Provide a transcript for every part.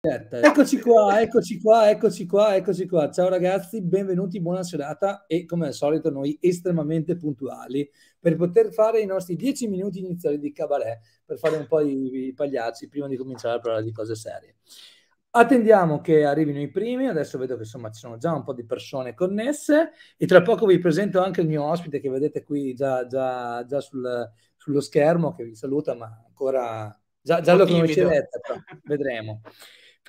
Certo. Eh. Eccoci qua, eccoci qua, eccoci qua, eccoci qua. Ciao ragazzi, benvenuti, buona serata e come al solito noi estremamente puntuali per poter fare i nostri dieci minuti iniziali di cabaret, per fare un po' di pagliacci prima di cominciare a parlare di cose serie. Attendiamo che arrivino i primi, adesso vedo che insomma ci sono già un po' di persone connesse e tra poco vi presento anche il mio ospite che vedete qui già, già, già sul, sullo schermo che vi saluta ma ancora... Già, già lo conoscerete, vedremo.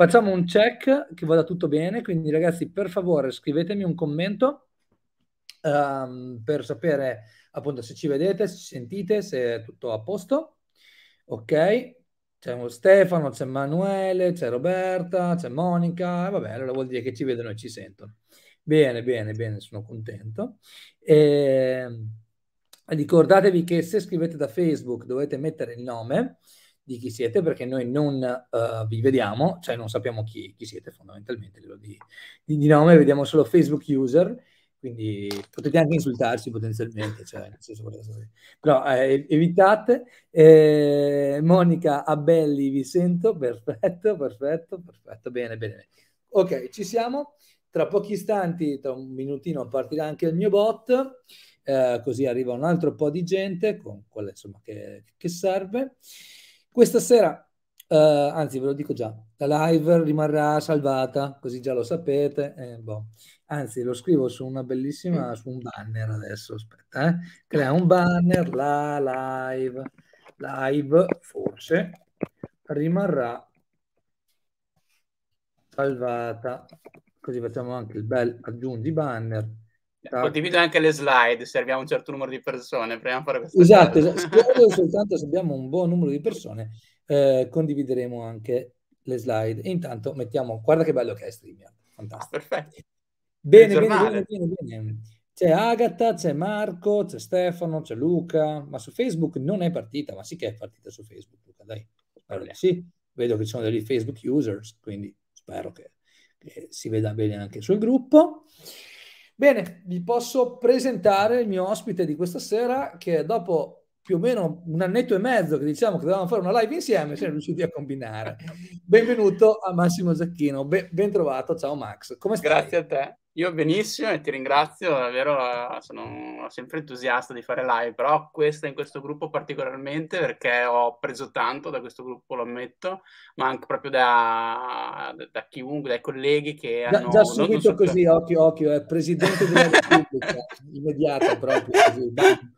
Facciamo un check che vada tutto bene, quindi ragazzi per favore scrivetemi un commento um, per sapere appunto se ci vedete, se ci sentite, se è tutto a posto. Ok, c'è Stefano, c'è Manuele, c'è Roberta, c'è Monica, e eh, vabbè, allora vuol dire che ci vedono e ci sentono. Bene, bene, bene, sono contento. E ehm, ricordatevi che se scrivete da Facebook dovete mettere il nome di chi siete perché noi non uh, vi vediamo, cioè non sappiamo chi, chi siete fondamentalmente di, di, di, nome, vediamo solo Facebook user, quindi potete anche insultarci potenzialmente, cioè, però eh, evitate. Eh, Monica Abelli vi sento, perfetto, perfetto, perfetto, bene, bene. Ok, ci siamo. Tra pochi istanti, tra un minutino partirà anche il mio bot, eh, così arriva un altro po' di gente con quella insomma che, che serve. Questa sera, eh, anzi ve lo dico già, la live rimarrà salvata, così già lo sapete. Eh, boh. Anzi, lo scrivo su una bellissima, mm. su un banner adesso, aspetta, eh. crea un banner, la live, live forse rimarrà salvata, così facciamo anche il bel aggiungi banner Esatto. Condivido anche le slide, se abbiamo un certo numero di persone. esatto, esatto. soltanto se abbiamo un buon numero di persone, eh, condivideremo anche le slide. E intanto mettiamo, guarda che bello che è StreamYard, fantastico. perfetto. Bene, bene, bene, bene, bene. C'è Agatha c'è Marco, c'è Stefano, c'è Luca, ma su Facebook non è partita, ma sì che è partita su Facebook, Luca, dai. Allora, sì, vedo che ci sono degli Facebook users, quindi spero che, che si veda bene anche sul gruppo. Bene, vi posso presentare il mio ospite di questa sera che dopo più o meno un annetto e mezzo che diciamo che dovevamo fare una live insieme, siamo riusciti a combinare. Benvenuto a Massimo Zacchino, ben, ben trovato, ciao Max, come stai? Grazie a te. Io benissimo e ti ringrazio, davvero eh, sono sempre entusiasta di fare live, però questa in questo gruppo particolarmente perché ho preso tanto da questo gruppo, lo ammetto, ma anche proprio da, da chiunque, dai colleghi che hanno... Già, già subito così, occhio, occhio, è eh, Presidente della Repubblica, immediato proprio così. Bam.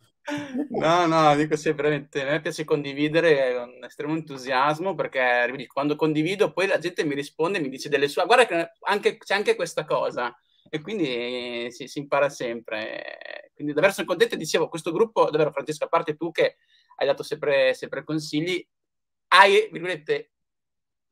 No, no, dico sempre, a me piace condividere con eh, estremo entusiasmo perché quando condivido poi la gente mi risponde, mi dice delle sue, guarda che anche, c'è anche questa cosa e quindi si, si, impara sempre. Quindi davvero sono contento, dicevo, questo gruppo, davvero Francesco, a parte tu che hai dato sempre, sempre consigli, hai, virgolette,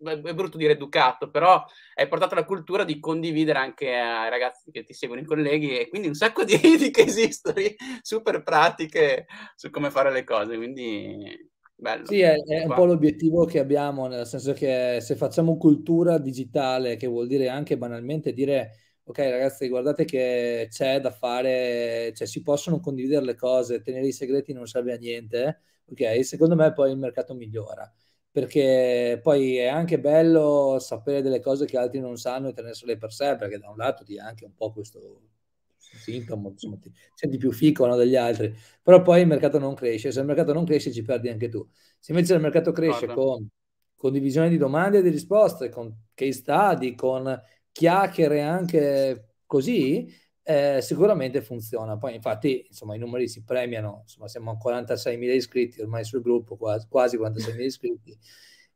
è brutto dire educato, però hai portato la cultura di condividere anche ai ragazzi che ti seguono, i colleghi, e quindi un sacco di, di case history super pratiche su come fare le cose, quindi bello. Sì, è, è un po' l'obiettivo che abbiamo, nel senso che se facciamo cultura digitale, che vuol dire anche banalmente dire ok ragazzi guardate che c'è da fare, cioè si possono condividere le cose, tenere i segreti non serve a niente, ok? Secondo me poi il mercato migliora perché poi è anche bello sapere delle cose che altri non sanno e tenersele per sé, perché da un lato ti ha anche un po' questo sintomo, insomma, ti senti più fico no, degli altri, però poi il mercato non cresce, se il mercato non cresce ci perdi anche tu. Se invece il mercato cresce Guarda. con condivisione di domande e di risposte, con case study, con chiacchiere anche così, eh, sicuramente funziona. Poi infatti insomma, i numeri si premiano, insomma, siamo a 46.000 iscritti ormai sul gruppo, quasi, 46.000 iscritti,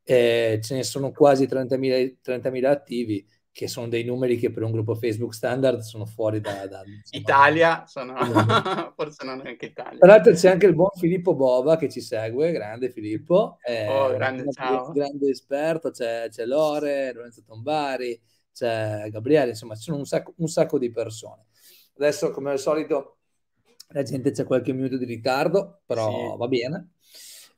eh, ce ne sono quasi 30.000, 30.000 attivi, che sono dei numeri che per un gruppo Facebook standard sono fuori da... da insomma, Italia, sono... forse non neanche Italia. Tra l'altro c'è anche il buon Filippo Bova che ci segue, grande Filippo. Eh, oh, grande, ciao. Grande esperto, c'è, c'è Lore, Lorenzo Tombari, c'è Gabriele, insomma ci sono un sacco, un sacco di persone. Adesso, come al solito, la gente c'è qualche minuto di ritardo, però sì. va bene,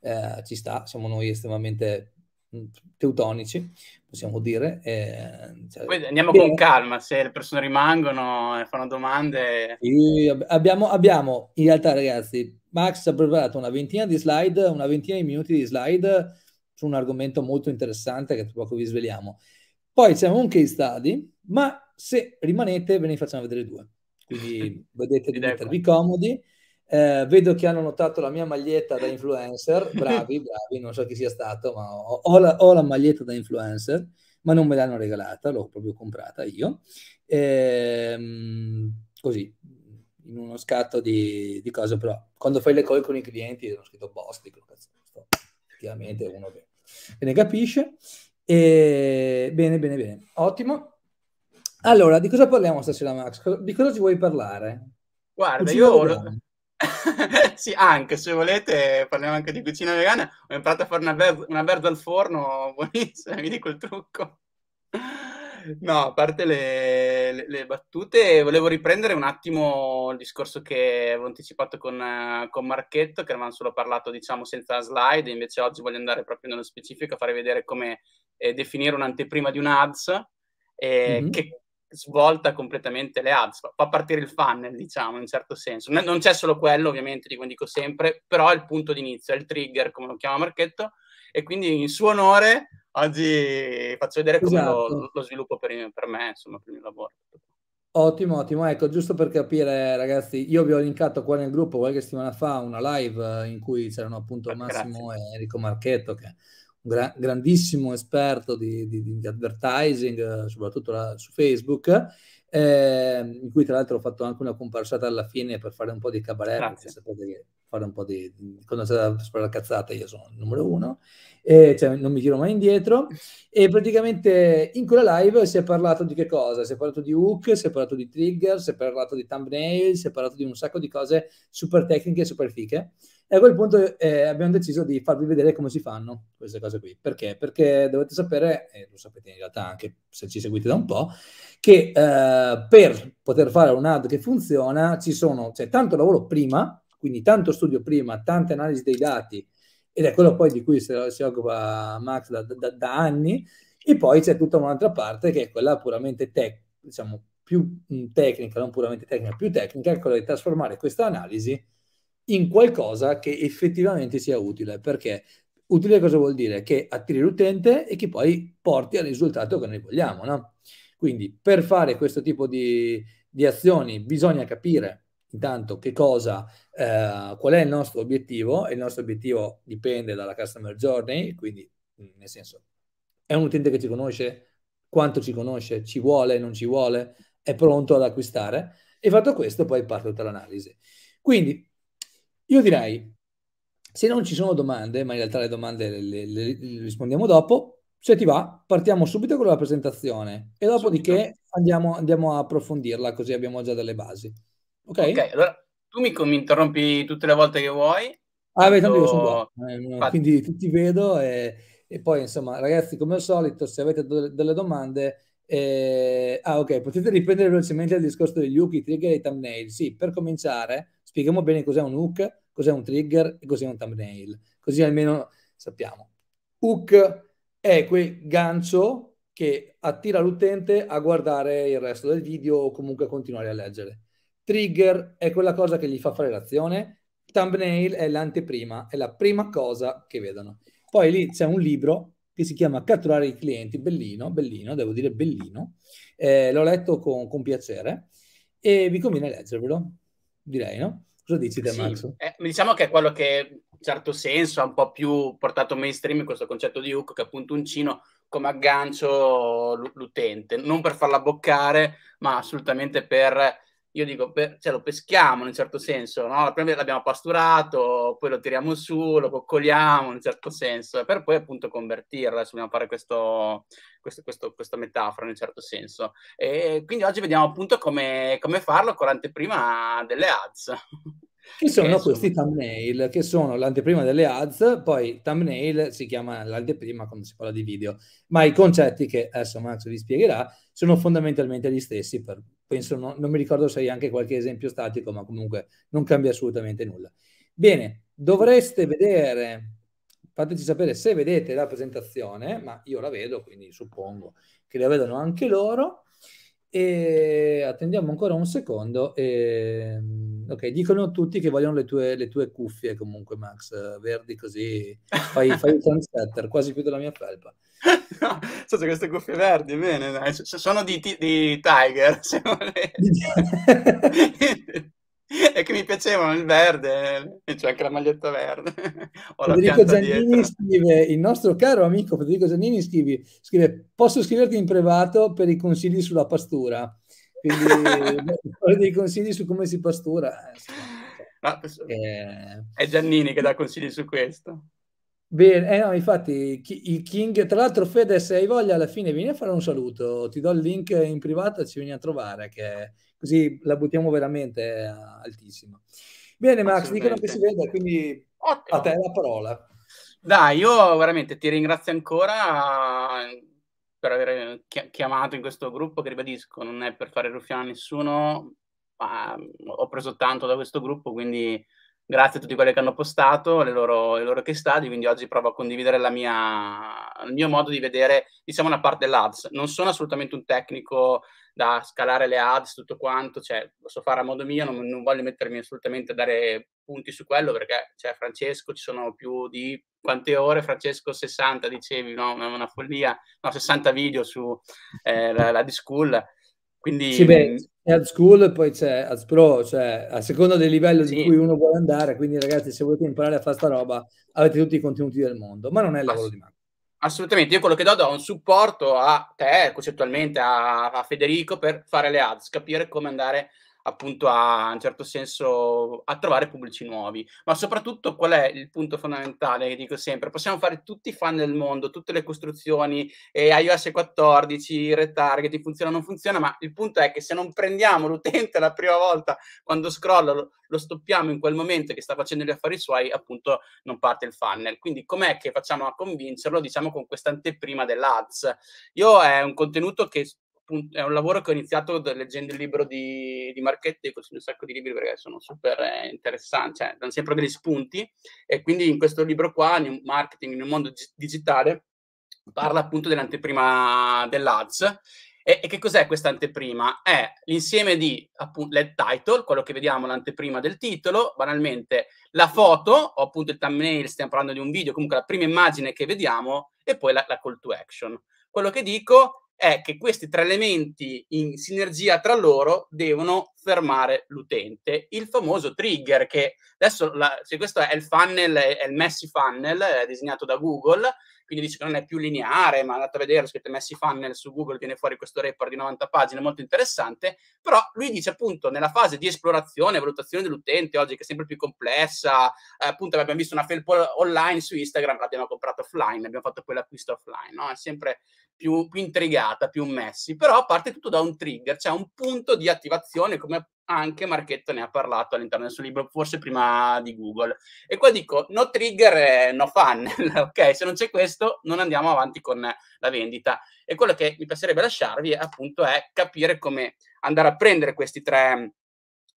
eh, ci sta, siamo noi estremamente mm, teutonici, possiamo dire. Eh, cioè, Poi andiamo che... con calma, se le persone rimangono e fanno domande. abbiamo, abbiamo, in realtà ragazzi, Max ha preparato una ventina di slide, una ventina di minuti di slide su un argomento molto interessante che tra poco vi sveliamo. Poi c'è un case study, ma se rimanete ve ne facciamo vedere due quindi vedete di mettervi comodi. Eh, vedo che hanno notato la mia maglietta da influencer, bravi, bravi, non so chi sia stato, ma ho, ho, la, ho la, maglietta da influencer, ma non me l'hanno regalata, l'ho proprio comprata io. Eh, così, in uno scatto di, di cose, però quando fai le call con i clienti hanno scritto boss, dico, cazzo, effettivamente uno che ne capisce. E, bene, bene, bene, ottimo. Allora, di cosa parliamo stasera, Max? Di cosa ci vuoi parlare? Guarda, cucina io... Vegana. sì, anche se volete, parliamo anche di cucina vegana. Ho imparato a fare una, ber- una berza al forno, buonissima, mi dico il trucco. No, a parte le, le, le, battute, volevo riprendere un attimo il discorso che avevo anticipato con, con Marchetto, che avevamo solo parlato, diciamo, senza slide, invece oggi voglio andare proprio nello specifico a fare vedere come eh, definire un'anteprima di un ads, eh, mm-hmm. che svolta completamente le ads, fa partire il funnel, diciamo, in un certo senso. Non c'è solo quello, ovviamente, di cui dico sempre, però è il punto d'inizio, è il trigger, come lo chiama Marchetto, e quindi in suo onore oggi faccio vedere come esatto. lo, lo, sviluppo per, per, me, insomma, per il mio lavoro. Ottimo, ottimo. Ecco, giusto per capire, ragazzi, io vi ho linkato qua nel gruppo qualche settimana fa una live eh, in cui c'erano appunto Massimo Grazie. e Enrico Marchetto che gra- grandissimo esperto di, di, di advertising, soprattutto la, su Facebook, eh, in cui tra l'altro ho fatto anche una comparsata alla fine per fare un po' di cabaret, Grazie. sapete che fare un po' di, di quando c'è da sparare cazzate io sono il numero uno, eh, cioè non mi giro mai indietro, e praticamente in quella live si è parlato di che cosa? Si è parlato di hook, si è parlato di trigger, si è parlato di thumbnail, si è parlato di un sacco di cose super tecniche e super fiche, e a quel punto eh, abbiamo deciso di farvi vedere come si fanno queste cose qui. Perché? Perché dovete sapere, e lo sapete in realtà anche se ci seguite da un po', che eh, per poter fare un ad che funziona ci sono, cioè, tanto lavoro prima, quindi tanto studio prima, tante analisi dei dati, ed è quello poi di cui si, si occupa Max da, da, da anni, e poi c'è tutta un'altra parte che è quella puramente tech, diciamo più mm, tecnica, non puramente tecnica, più tecnica, è quella di trasformare questa analisi in qualcosa che effettivamente sia utile, perché utile cosa vuol dire? Che attiri l'utente e che poi porti al risultato che noi vogliamo, no? Quindi per fare questo tipo di, di azioni bisogna capire intanto che cosa, eh, qual è il nostro obiettivo, e il nostro obiettivo dipende dalla customer journey, quindi mm, nel senso è un utente che ci conosce, quanto ci conosce, ci vuole, non ci vuole, è pronto ad acquistare, e fatto questo poi parte tutta l'analisi. Quindi io direi, se non ci sono domande, ma in realtà le domande le, le, le rispondiamo dopo, se ti va, partiamo subito con la presentazione e dopodiché andiamo, andiamo, a approfondirla, così abbiamo già delle basi. Ok? Ok, allora tu mi, mi interrompi tutte le volte che vuoi. Ah, beh, tanto io sono qua, eh, quindi ti vedo e, e, poi insomma, ragazzi, come al solito, se avete do- delle domande eh, ah, ok, potete riprendere velocemente il discorso degli hook, i trigger e i thumbnail. Sì, per cominciare, spieghiamo bene cos'è un hook, cos'è un trigger e cos'è un thumbnail, così almeno sappiamo. Hook è quel gancio che attira l'utente a guardare il resto del video o comunque a continuare a leggere. Trigger è quella cosa che gli fa fare l'azione, thumbnail è l'anteprima, è la prima cosa che vedono. Poi lì c'è un libro che si chiama Catturare i clienti, bellino, bellino, devo dire bellino. Eh, l'ho letto con, con, piacere e vi conviene leggervelo, direi, no? Cosa dici te, sì. Eh, diciamo che è quello che in certo senso ha un po' più portato mainstream questo concetto di hook, che è appunto uncino come aggancio l'utente, non per farla boccare, ma assolutamente per io dico, per, cioè, lo peschiamo in un certo senso, no? Prima l'abbiamo pasturato, poi lo tiriamo su, lo coccoliamo in un certo senso, per poi appunto convertirlo, adesso dobbiamo fare questo, questo, questo, questa metafora in un certo senso. E quindi oggi vediamo appunto come, come farlo con l'anteprima delle ads. Che sono che questi thumbnail, che sono l'anteprima delle ads, poi thumbnail si chiama l'anteprima quando si parla di video, ma i concetti che adesso Max vi spiegherà sono fondamentalmente gli stessi per penso, no, non mi ricordo se hai anche qualche esempio statico, ma comunque non cambia assolutamente nulla. Bene, dovreste vedere, fateci sapere se vedete la presentazione, ma io la vedo, quindi suppongo che la vedano anche loro. E attendiamo ancora un secondo. E, mm, ok, dicono tutti che vogliono le tue, le tue cuffie comunque, Max, verdi così fai, fai il transetter, quasi più della mia felpa. No, so queste cuffie verdi, bene, dai. sono di, di Tiger, se volete. e che mi piacevano il verde, e c'è anche la maglietta verde. Federico Giannini dietro. scrive, il nostro caro amico Federico Giannini scrive, scrive posso scriverti in privato per i consigli sulla pastura, quindi dei consigli su come si pastura. Eh, ah, eh, è Giannini che dà consigli su questo. Bene, eh no, infatti il King, tra l'altro Fede se hai voglia alla fine vieni a fare un saluto, ti do il link in privato e ci vieni a trovare che così la buttiamo veramente eh, altissima. Bene Max, dicono che si vede, quindi Ottimo. a te la parola. Dai, io veramente ti ringrazio ancora eh, per aver chiamato in questo gruppo, che ribadisco, non è per fare ruffiano a nessuno, ma mm, ho preso tanto da questo gruppo, quindi grazie a tutti quelli che hanno postato le loro, le loro case study, quindi oggi provo a condividere mia, il mio modo di vedere, diciamo, una parte dell'ads. Non sono assolutamente un tecnico da scalare le ads, tutto quanto, cioè, lo so fare a modo mio, non, non voglio mettermi assolutamente a dare punti su quello, perché, cioè, Francesco, ci sono più di quante ore, Francesco, 60, dicevi, no? Una follia, no, 60 video su eh, la, la D-School, quindi... Sì, beh, Head school e poi c'è Head pro, cioè a seconda del livello sì. di cui uno vuole andare, quindi ragazzi se volete imparare a fare sta roba avete tutti i contenuti del mondo, ma non è il lavoro di mano. Assolutamente, io quello che do è un supporto a te, concettualmente a, a Federico, per fare le ads, capire come andare appunto a, in un certo senso, a trovare pubblici nuovi. Ma soprattutto qual è il punto fondamentale che dico sempre? Possiamo fare tutti i fan del mondo, tutte le costruzioni, e iOS 14, retargeting, funziona o non funziona, ma il punto è che se non prendiamo l'utente la prima volta quando scrolla, lo, lo stoppiamo in quel momento che sta facendo gli affari suoi, appunto non parte il funnel. Quindi com'è che facciamo a convincerlo, diciamo, con questa anteprima dell'ads? Io è un contenuto che appunto, è un lavoro che ho iniziato leggendo il libro di, di Marchetti consiglio un sacco di libri perché sono super eh, interessanti, cioè danno sempre degli spunti e quindi in questo libro qua, in Marketing in un mondo gi- digitale, parla appunto dell'anteprima dell'ads e, e, che cos'è questa anteprima? È l'insieme di appunto lead title, quello che vediamo l'anteprima del titolo, banalmente la foto o appunto il thumbnail, stiamo parlando di un video, comunque la prima immagine che vediamo e poi la, la call to action. Quello che dico è che questi tre elementi in sinergia tra loro devono fermare l'utente. Il famoso trigger, che adesso la, se questo è il funnel, è il Messi funnel è disegnato da Google, quindi dice che non è più lineare, ma andate a vedere, scrivete Messi funnel su Google, viene fuori questo report di 90 pagine, molto interessante, però lui dice appunto nella fase di esplorazione, e valutazione dell'utente, oggi che è sempre più complessa, eh, appunto abbiamo visto una felpa online su Instagram, l'abbiamo comprata offline, abbiamo fatto quell'acquisto offline, no? È sempre più, più, intrigata, più messi, però parte tutto da un trigger, cioè un punto di attivazione come anche Marchetto ne ha parlato all'interno del suo libro, forse prima di Google. E qua dico, no trigger, eh, no funnel, ok? Se non c'è questo, non andiamo avanti con la vendita. E quello che mi piacerebbe lasciarvi, appunto, è capire come andare a prendere questi tre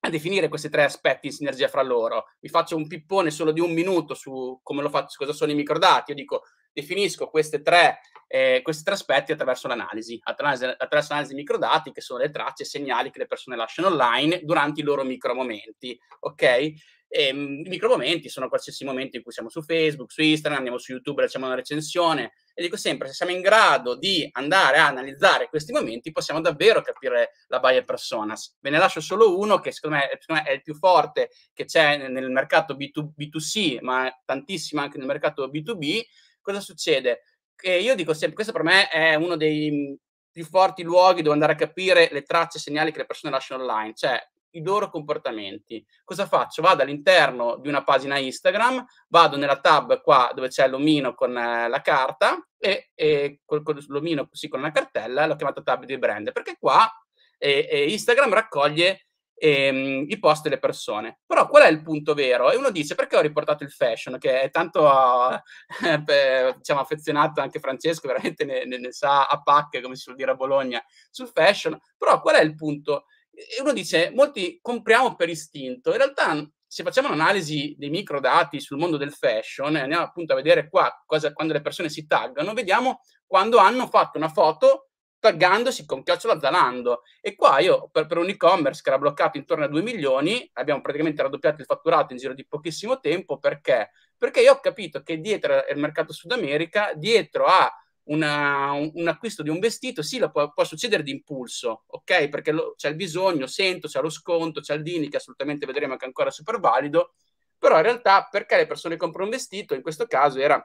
a definire questi tre aspetti in sinergia fra loro. Vi faccio un pippone solo di un minuto su come lo faccio, cosa sono i microdati. Io dico definisco tre, eh, questi tre aspetti attraverso l'analisi, attraverso, attraverso l'analisi microdati, che sono le tracce e segnali che le persone lasciano online durante i loro micromomenti, ok? E, ehm, I micromomenti sono qualsiasi momento in cui siamo su Facebook, su Instagram, andiamo su YouTube, facciamo una recensione e dico sempre, se siamo in grado di andare a analizzare questi momenti, possiamo davvero capire la buyer personas. Ve ne lascio solo uno che secondo me, secondo me è il più forte che c'è nel mercato B2, B2C, ma tantissimo anche nel mercato B2B, cosa succede? Che io dico sempre, questo per me è uno dei mhmm, più forti luoghi dove andare a capire le tracce e segnali che le persone lasciano online, cioè i loro comportamenti. Cosa faccio? Vado all'interno di una pagina Instagram, vado nella tab qua dove c'è l'omino con eh, la carta e, e col, col, l'omino sì, con la cartella, l'ho chiamata tab di brand, perché qua e, eh, e eh, Instagram raccoglie ehm, i post e le persone. Però qual è il punto vero? E uno dice perché ho riportato il fashion, che è tanto eh, diciamo, affezionato anche Francesco, veramente ne, ne, ne sa a pacche, come si suol dire a Bologna, sul fashion. Però qual è il punto? E uno dice, molti compriamo per istinto. In realtà se facciamo un'analisi dei microdati sul mondo del fashion, e andiamo appunto a vedere qua cosa, quando le persone si taggano, vediamo quando hanno fatto una foto taggandosi con chiocciola Zalando. E qua io per, per, un e-commerce che era bloccato intorno a 2 milioni, abbiamo praticamente raddoppiato il fatturato in giro di pochissimo tempo, perché? Perché io ho capito che dietro al mercato Sud America, dietro a una, un, un, acquisto di un vestito, sì, può, può, succedere di impulso, ok? Perché lo, c'è il bisogno, sento, c'è lo sconto, c'è il Dini, che assolutamente vedremo che è ancora super valido, però in realtà perché le persone comprano un vestito, in questo caso era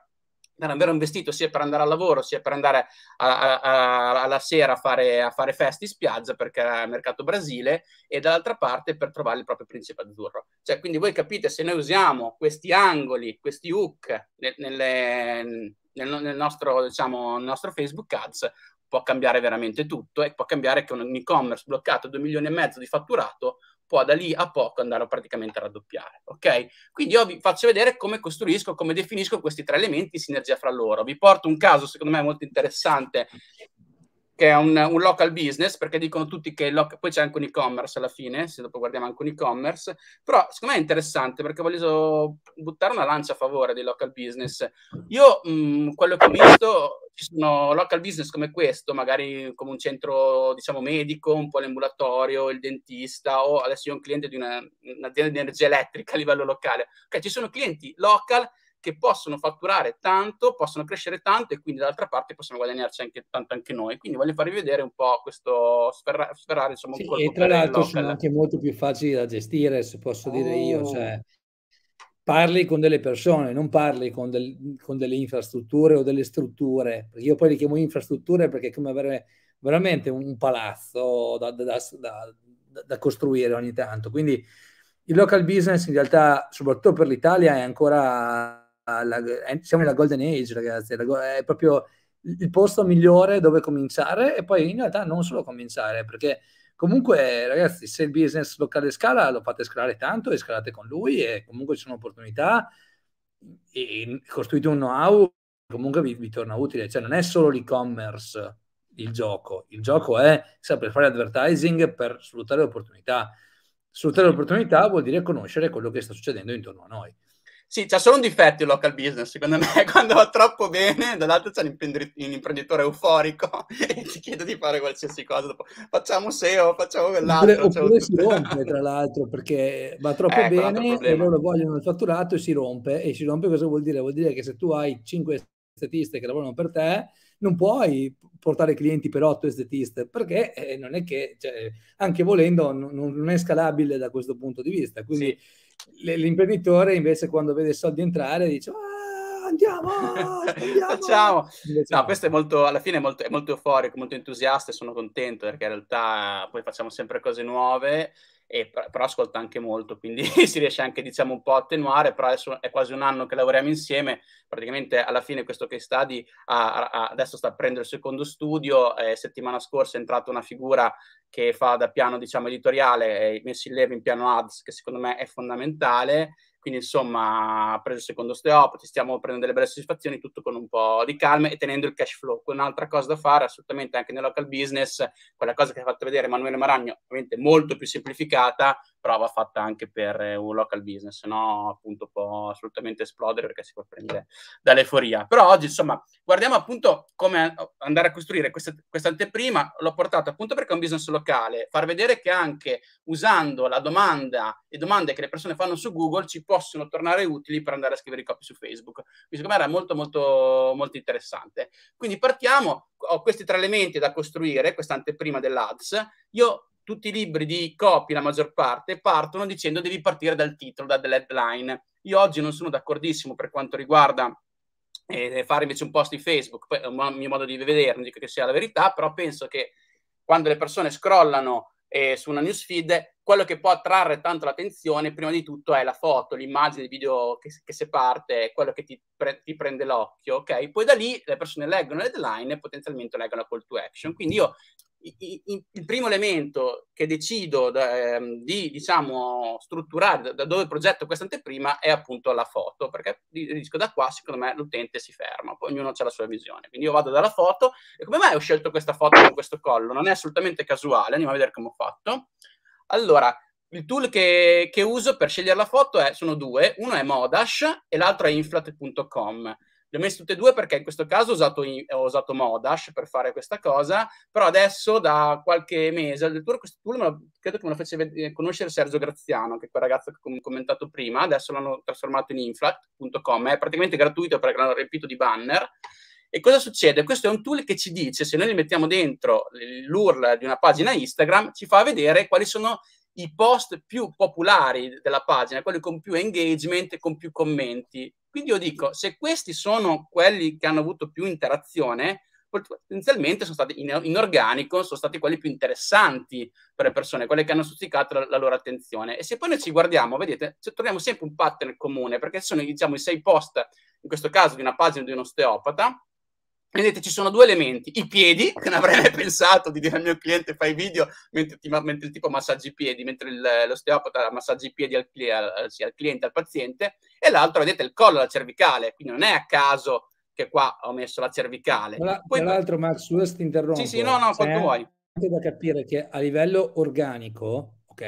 davvero investito sia per andare al lavoro sia per andare a, a, a, alla sera a fare, a fare feste in spiaggia perché era il mercato Brasile e dall'altra parte per trovare il proprio principe azzurro. Cioè, quindi voi capite se noi usiamo questi angoli, questi hook nel, nelle, nel, nel nostro, diciamo, nostro Facebook Ads può cambiare veramente tutto e può cambiare che un e-commerce bloccato 2 milioni e mezzo di fatturato può da lì a poco andare praticamente a raddoppiare. Ok? Quindi io vi faccio vedere come costruisco, come definisco questi tre elementi in sinergia fra loro. Vi porto un caso, secondo me molto interessante, che è un, un, local business, perché dicono tutti che local, poi c'è anche un e-commerce alla fine, se dopo guardiamo anche un e-commerce, però secondo me è interessante perché voglio buttare una lancia a favore dei local business. Io mh, mm, quello che ho visto, ci sono local business come questo, magari come un centro diciamo medico, un po' l'ambulatorio, il dentista, o adesso io ho un cliente di una, un'azienda di energia elettrica a livello locale. Ok, ci sono clienti local che possono fatturare tanto, possono crescere tanto e quindi dall'altra parte possiamo guadagnarci anche, tanto anche noi. Quindi voglio farvi vedere un po' questo sferra- sferrare, insomma, sì, un colpo E tra l'altro local. sono anche molto più facili da gestire, se posso oh. dire io, oh. cioè parli con delle persone, non parli con, del, con, delle infrastrutture o delle strutture. Io poi le chiamo infrastrutture perché è come avere veramente un palazzo da, da, da, da, costruire ogni tanto. Quindi il local business in realtà, soprattutto per l'Italia, è ancora la, eh, siamo nella golden age, ragazzi, la, è proprio il posto migliore dove cominciare e poi in realtà non solo cominciare, perché comunque ragazzi se il business locale scala lo fate scalare tanto e scalate con lui e comunque ci sono opportunità e costruite un know-how comunque vi, vi torna utile, cioè non è solo l'e-commerce il gioco, il gioco è saper fare advertising per sfruttare le opportunità. Sfruttare le opportunità vuol dire conoscere quello che sta succedendo intorno a noi. Sì, c'è solo un difetto il local business, secondo me, quando va troppo bene, dall'altro c'è un, imprenditore euforico e ti chiede di fare qualsiasi cosa, dopo facciamo SEO, facciamo quell'altro. Oppure, oppure si rompe, tra l'altro, perché va troppo eh, bene e loro vogliono il fatturato e si rompe. E si rompe cosa vuol dire? Vuol dire che se tu hai cinque estetiste che lavorano per te, non puoi portare clienti per otto estetiste, perché eh, non è che, cioè, anche volendo, non, non, è scalabile da questo punto di vista. Quindi... Sì L'imprenditore invece quando vede i soldi entrare dice, ah, andiamo, andiamo. Ciao. No, questo è molto, alla fine è molto, è molto euforico, molto entusiasta e sono contento perché in realtà poi facciamo sempre cose nuove e, però ascolta anche molto, quindi si riesce anche diciamo un po' a attenuare, però adesso è quasi un anno che lavoriamo insieme, praticamente alla fine questo case study ha, ha, adesso sta prendendo il secondo studio, eh, settimana scorsa è entrata una figura che fa da piano diciamo editoriale, eh, messo in leva in piano ads che secondo me è fondamentale quindi, insomma, ha preso il secondo stop, ci stiamo prendendo delle belle soddisfazioni, tutto con un po' di calma e tenendo il cash flow. Un'altra cosa da fare, assolutamente, anche nel local business, quella cosa che ha fatto vedere Emanuele Maragno, ovviamente molto più semplificata, prova fatta anche per eh, un local business, no appunto può assolutamente esplodere perché si può prendere dall'euforia. Però oggi insomma guardiamo appunto come andare a costruire questa, anteprima, l'ho portata appunto perché è un business locale, far vedere che anche usando la domanda e domande che le persone fanno su Google ci possono tornare utili per andare a scrivere i copy su Facebook. Quindi secondo me era molto molto molto interessante. Quindi partiamo, ho questi tre elementi da costruire, questa anteprima dell'Ads, io tutti i libri di copy, la maggior parte, partono dicendo devi partire dal titolo, da headline. Io oggi non sono d'accordissimo per quanto riguarda eh, fare invece un post di Facebook, è un mio modo di vedere, non dico che sia la verità, però penso che quando le persone scrollano eh, su una newsfeed, quello che può attrarre tanto l'attenzione, prima di tutto, è la foto, l'immagine, il video che, che se parte, quello che ti, pre- ti, prende l'occhio, ok? Poi da lì le persone leggono le headline e potenzialmente leggono la call to action. Quindi io il primo elemento che decido da, ehm, di diciamo, strutturare da dove progetto questa anteprima è appunto la foto, perché dico da qua secondo me l'utente si ferma, poi ognuno ha la sua visione. Quindi io vado dalla foto e come mai ho scelto questa foto con questo collo? Non è assolutamente casuale, andiamo a vedere come ho fatto. Allora, il tool che, che uso per scegliere la foto è, sono due, uno è Modash e l'altro è inflat.com. Le ho messe tutte e due perché in questo caso ho usato, ho usato Modash per fare questa cosa, però adesso da qualche mese al questo tool lo, credo che me lo fece eh, conoscere Sergio Graziano, che è quel ragazzo che ho commentato prima, adesso l'hanno trasformato in inflat.com, è praticamente gratuito perché l'hanno riempito di banner. E cosa succede? Questo è un tool che ci dice, se noi li mettiamo dentro l'URL di una pagina Instagram, ci fa vedere quali sono i post più popolari della pagina, quelli con più engagement, e con più commenti. Quindi io dico, se questi sono quelli che hanno avuto più interazione, potenzialmente sono stati in, in organico, sono stati quelli più interessanti per le persone, quelli che hanno stuzzicato la, la, loro attenzione. E se poi noi ci guardiamo, vedete, troviamo sempre un pattern comune, perché sono diciamo, i sei post, in questo caso di una pagina di un osteopata, Vedete, ci sono due elementi. I piedi, che non avrei mai pensato di dire al mio cliente fai video mentre, ti, mentre il tipo massaggi i piedi, mentre l'osteopata massaggi i piedi al, al, sì, al, cliente, al paziente, e l'altro, vedete, il collo, la cervicale. Quindi non è a caso che qua ho messo la cervicale. La, Poi, tra l'altro, Max, scusa se ti interrompo. Sì, sì, no, no, quanto eh. vuoi. Anche da capire che a livello organico, ok,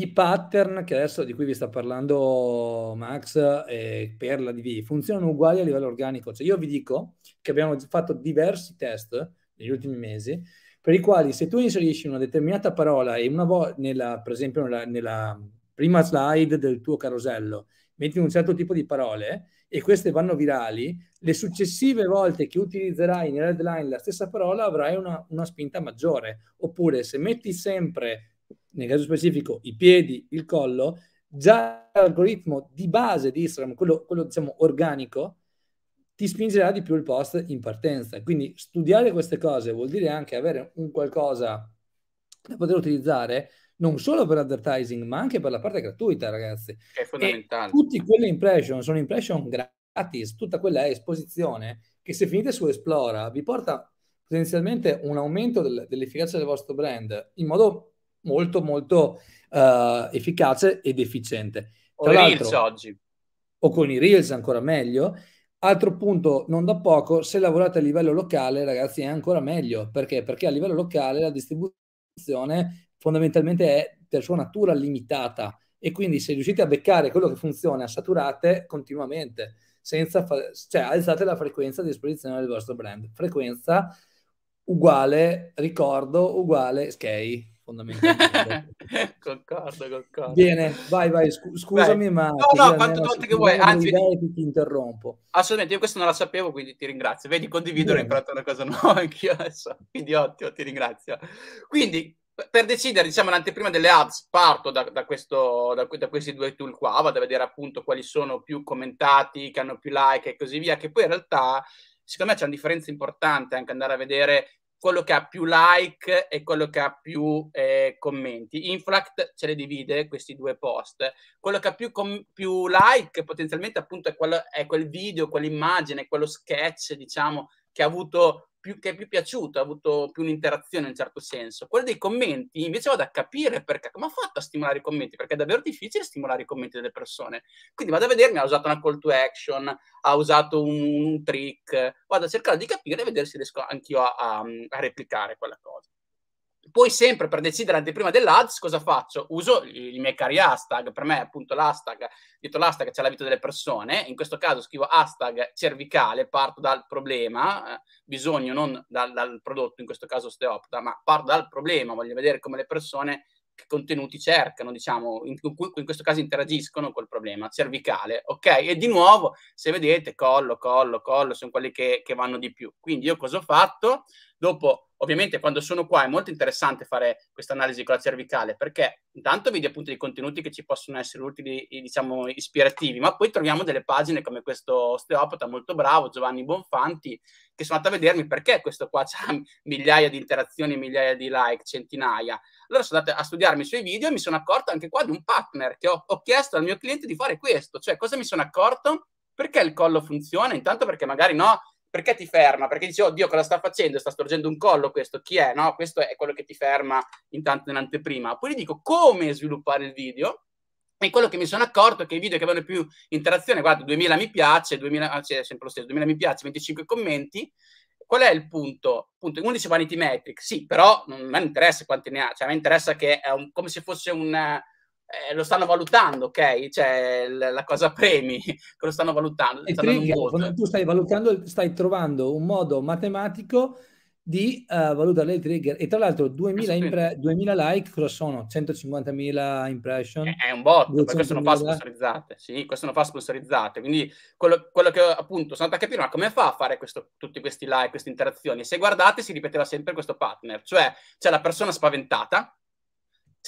i pattern che adesso di cui vi sta parlando Max e eh, Perla di V funzionano uguali a livello organico. Cioè io vi dico che abbiamo fatto diversi test negli ultimi mesi per i quali se tu inserisci una determinata parola e una volta, per esempio nella, nella prima slide del tuo carosello metti un certo tipo di parole e queste vanno virali, le successive volte che utilizzerai in headline la stessa parola avrai una, una spinta maggiore. Oppure se metti sempre nel caso specifico i piedi, il collo, già l'algoritmo di base di Instagram, quello, quello diciamo organico, ti spingerà di più il post in partenza. Quindi studiare queste cose vuol dire anche avere un qualcosa da poter utilizzare non solo per l'advertising, ma anche per la parte gratuita, ragazzi. È fondamentale. E tutti quelle impression sono impression gratis, tutta quella esposizione che se finite su Esplora vi porta potenzialmente un aumento del, dell'efficacia del vostro brand in modo molto molto uh, efficace ed efficiente. Tra o Reels oggi. O con i Reels ancora meglio. Altro punto non da poco, se lavorate a livello locale ragazzi è ancora meglio. Perché? Perché a livello locale la distribuzione fondamentalmente è per sua natura limitata e quindi se riuscite a beccare quello che funziona, saturate continuamente, senza fa- cioè alzate la frequenza di esposizione del vostro brand. Frequenza uguale ricordo uguale skate fondamentalmente. concordo, concordo. Bene, vai, vai, scu- scusami, vai. ma... No, no, quanto volte che vuoi, anzi... Vedi... ti interrompo. Assolutamente, io questo non la sapevo, quindi ti ringrazio. Vedi, condivido, Bene. ho imparato una cosa nuova anch'io adesso, quindi ottimo, oh, ti ringrazio. Quindi, per decidere, diciamo, l'anteprima delle ads, parto da, da, questo, da, da, questi due tool qua, vado a vedere appunto quali sono più commentati, che hanno più like e così via, che poi in realtà, secondo me c'è una differenza importante anche andare a vedere quello che ha più like e quello che ha più eh, commenti. Inflact ce le divide questi due post. Quello che ha più, com- più like potenzialmente appunto è, quello, è quel video, quell'immagine, quello sketch, diciamo, che ha avuto più, che è più piaciuto, ha avuto più un'interazione in un certo senso. Quello dei commenti invece vado a capire perché, come ha fatto a stimolare i commenti, perché è davvero difficile stimolare i commenti delle persone. Quindi vado a vedermi, ha usato una call to action, ha usato un, un trick, vado a cercare di capire e vedere se riesco anch'io a, a, a replicare quella cosa poi sempre per decidere anteprima dell'ads cosa faccio? Uso i miei cari hashtag, per me appunto l'hashtag, dietro l'hashtag c'è la vita delle persone, in questo caso scrivo hashtag cervicale, parto dal problema, eh, bisogno non dal, dal, prodotto, in questo caso Steopta, ma parto dal problema, voglio vedere come le persone che contenuti cercano, diciamo, in, in questo caso interagiscono col problema cervicale, ok? E di nuovo, se vedete, collo, collo, collo, sono quelli che, che vanno di più. Quindi io cosa ho fatto? Dopo, ovviamente, quando sono qua è molto interessante fare questa analisi con la cervicale perché intanto vedi appunto dei contenuti che ci possono essere utili, diciamo, ispirativi, ma poi troviamo delle pagine come questo osteopata molto bravo, Giovanni Bonfanti, che sono andato a vedermi perché questo qua ha migliaia di interazioni, migliaia di like, centinaia. Allora sono andato a studiarmi i suoi video e mi sono accorto anche qua di un partner che ho, ho chiesto al mio cliente di fare questo, cioè cosa mi sono accorto? Perché il collo funziona? Intanto perché magari no, perché ti ferma? Perché dice, oddio, cosa sta facendo? Sta storgendo un collo questo, chi è? No, questo è quello che ti ferma intanto in anteprima. Poi gli dico come sviluppare il video. E quello che mi sono accorto è che i video che avevano più interazione, guarda, 2000 mi piace, 2000, ah, cioè, sempre lo stesso, 2000 mi piace, 25 commenti, qual è il punto? punto uno dice vanity metric, sì, però non mi interessa quanti ne ha, cioè mi interessa che è un, come se fosse un eh, lo stanno valutando, ok? Cioè l- la cosa premi, lo stanno valutando. Stanno trigger, quando tu stai valutando, stai trovando un modo matematico di uh, valutare il trigger e tra l'altro 2000, impre- 2000 like cosa sono? 150.000 impression? Eh, è, un botto, queste non fa sponsorizzate, sì, queste non fa sponsorizzate, quindi quello, quello che appunto sono andato a capire, ma come fa a fare questo, tutti questi like, queste interazioni? Se guardate si ripeteva sempre questo partner, cioè c'è la persona spaventata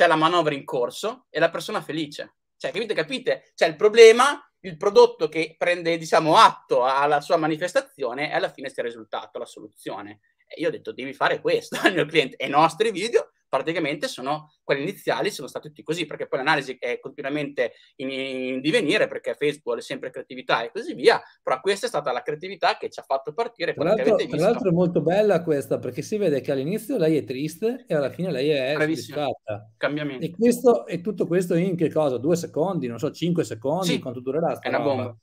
c'è la manovra in corso e la persona felice. Cioè, capite, capite? C'è cioè, il problema, il prodotto che prende, diciamo, atto alla sua manifestazione e alla fine c'è il risultato, la soluzione. E io ho detto, devi fare questo al mio cliente. E i nostri video praticamente sono quelli iniziali sono stati tutti così, perché poi l'analisi è continuamente in, in divenire, perché Facebook vuole sempre creatività e così via, però questa è stata la creatività che ci ha fatto partire. Tra l'altro, tra l'altro è molto bella questa, perché si vede che all'inizio lei è triste e alla fine lei è soddisfatta. Cambiamento. E, questo, e tutto questo in che cosa? Due secondi, non so, cinque secondi, sì. quanto durerà? È una bomba.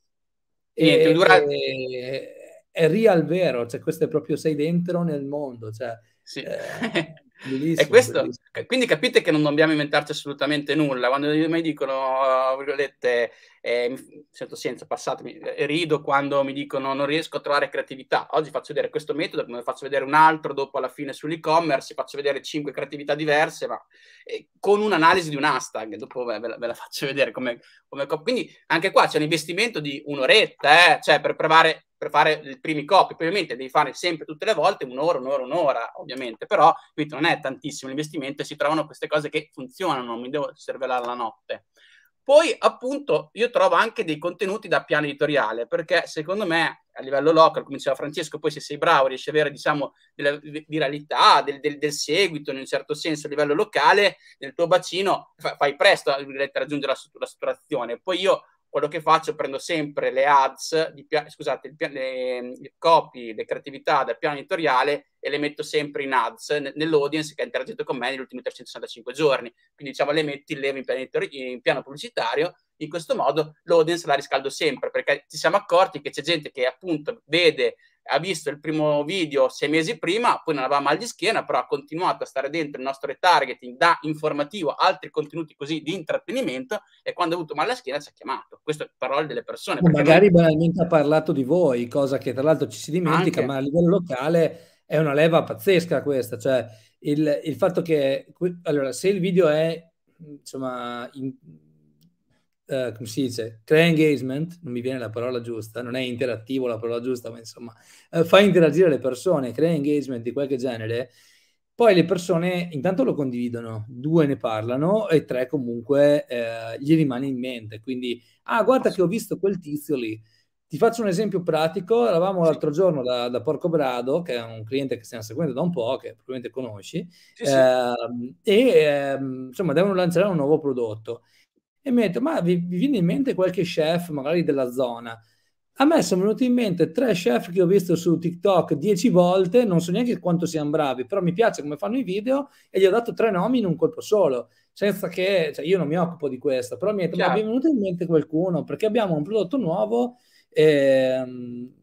Niente, e, dura... e, è real vero, cioè questo è proprio sei dentro nel mondo, cioè, sì. eh, Bellissimo, questo, bellissimo. quindi capite che non dobbiamo inventarci assolutamente nulla. Quando mi dicono, oh, virgolette, eh, in certo senso, passatemi, eh, rido quando mi dicono non riesco a trovare creatività. Oggi faccio vedere questo metodo, come faccio vedere un altro dopo alla fine sull'e-commerce, faccio vedere cinque creatività diverse, ma eh, con un'analisi di un hashtag. Dopo beh, ve, la, ve, la, faccio vedere come, come... Quindi anche qua c'è un investimento di un'oretta, eh, cioè per provare per fare i primi copy. Poi ovviamente devi fare sempre tutte le volte un'ora, un'ora, un'ora, ovviamente, però quindi non è tantissimo l'investimento e si trovano queste cose che funzionano, non mi devo cervellare la notte. Poi appunto io trovo anche dei contenuti da piano editoriale, perché secondo me a livello local, come diceva Francesco, poi se sei bravo riesci ad avere diciamo della viralità, del, del, del, seguito in un certo senso a livello locale, nel tuo bacino fai presto a raggiungere la, la saturazione. Poi io quello che faccio prendo sempre le ads, pia- scusate, il, le, il copy, le creatività dal piano editoriale e le metto sempre in ads n- nell'audience che ha interagito con me negli ultimi 365 giorni. Quindi diciamo le metti, levo in piano, in piano pubblicitario in questo modo l'audience la riscaldo sempre, perché ci siamo accorti che c'è gente che appunto vede, ha visto il primo video sei mesi prima, poi non aveva mal di schiena, però ha continuato a stare dentro il nostro retargeting da informativo, altri contenuti così di intrattenimento e quando ha avuto male alla schiena ci ha chiamato. Questo è parole delle persone. Magari noi... banalmente ha parlato di voi, cosa che tra l'altro ci si dimentica, Anche... ma a livello locale è una leva pazzesca questa, cioè il, il fatto che, allora, se il video è insomma in, eh, come si dice, crea engagement, non mi viene la parola giusta, non è interattivo la parola giusta, ma insomma, eh, fa interagire le persone, crea engagement di qualche genere, poi le persone intanto lo condividono, due ne parlano e tre comunque eh, gli rimane in mente. Quindi, ah, guarda che ho visto quel tizio lì. Ti faccio un esempio pratico, eravamo l'altro giorno da, da Brado, che è un cliente che stiamo seguendo da un po', che probabilmente conosci, sì, sì. Eh, e eh, insomma devono lanciare un nuovo prodotto e mi ha detto, ma vi, vi viene in mente qualche chef magari della zona? A me sono venuti in mente tre chef che ho visto su TikTok dieci volte, non so neanche quanto siano bravi, però mi piace come fanno i video e gli ho dato tre nomi in un colpo solo, senza che cioè io non mi occupo di questo, però mi è, detto, mi è venuto in mente qualcuno perché abbiamo un prodotto nuovo, ehm,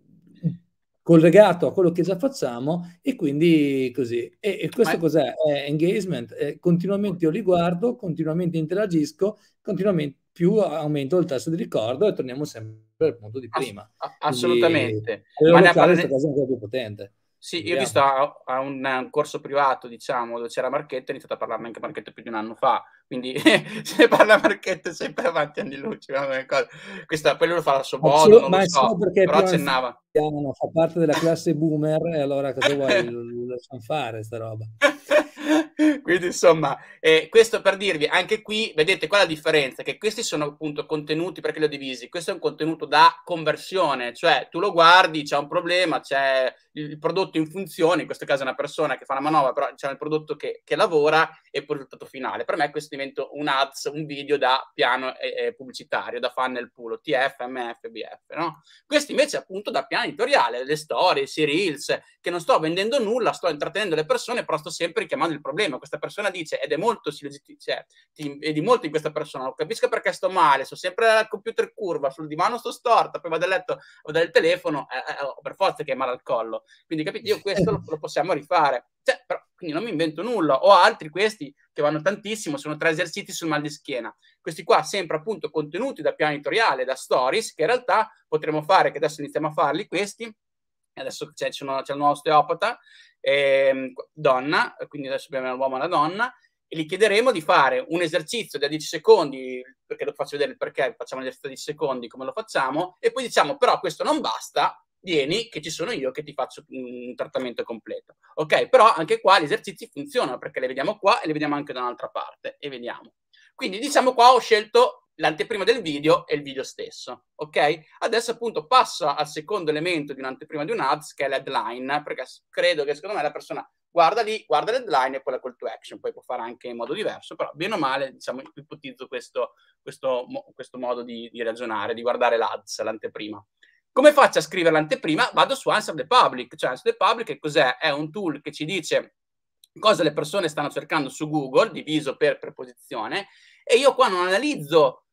collegato a quello che già facciamo e quindi così. E, e questo Ma... cos'è? È engagement, è continuamente io li guardo, continuamente interagisco, continuamente più aumento il tasso di ricordo e torniamo sempre al punto di prima. Ass- assolutamente. Quindi, Ma ne, parla... cosa ancora più potente. Sì, io ho visto a, a, un, a, un, corso privato, diciamo, dove c'era Marchetto, ho iniziato a parlarne anche Marchetto più di un anno fa, quindi se ne parla è sempre avanti anni luce, Questa, poi lo fa al suo ma modo, non ma lo so, però accennava. Anziano, fa parte della classe boomer e allora cosa vuoi, lo lasciamo fare sta roba. Quindi insomma, eh, questo per dirvi, anche qui vedete qua la differenza, che questi sono appunto contenuti, perché li ho divisi, questo è un contenuto da conversione, cioè tu lo guardi, c'è un problema, c'è il, prodotto in funzione, in questo caso è una persona che fa la manovra, però c'è il prodotto che, che lavora e poi il risultato finale. Per me questo diventa un ads, un video da piano eh, pubblicitario, da funnel pool, TF, MF, BF, no? Questo invece è appunto da piano editoriale, le storie, i reels, che non sto vendendo nulla, sto intrattenendo le persone, però sto sempre richiamando il problema problema, questa persona dice, ed è molto, cioè, ti, è di molto in questa persona, non capisco perché sto male, sto sempre al computer curva, sul divano sto storta, poi vado a letto, o dal telefono, eh, eh, oh, per forza che è male al collo. Quindi capite, io questo lo, lo possiamo rifare. Cioè, però, quindi non mi invento nulla. Ho altri questi che vanno tantissimo, sono tre esercizi sul mal di schiena. Questi qua sempre appunto contenuti da piano editoriale, da stories, che in realtà potremmo fare, che adesso iniziamo a farli questi, adesso c'è, c'è, una, c'è una osteopata, ehm, donna, quindi adesso abbiamo un uomo e una donna, e gli chiederemo di fare un esercizio da 10 secondi, perché lo faccio vedere perché facciamo l'esercizio da 10 secondi, come lo facciamo, e poi diciamo però questo non basta, vieni che ci sono io che ti faccio mm, un trattamento completo. Ok, però anche qua gli esercizi funzionano perché le vediamo qua e le vediamo anche da un'altra parte e vediamo. Quindi diciamo qua ho scelto l'anteprima del video e il video stesso, ok? Adesso appunto passo al secondo elemento di un'anteprima di un'ads che è l'headline, perché credo che secondo me la persona guarda lì, guarda l'headline e poi la call to action, poi può fare anche in modo diverso, però bene o male, diciamo, ipotizzo questo, questo, questo modo di, di, ragionare, di guardare l'ADS, l'anteprima. Come faccio a scrivere l'anteprima? Vado su Answer the Public, cioè Answer the Public che cos'è? È un tool che ci dice cosa le persone stanno cercando su Google, diviso per preposizione, e io qua non analizzo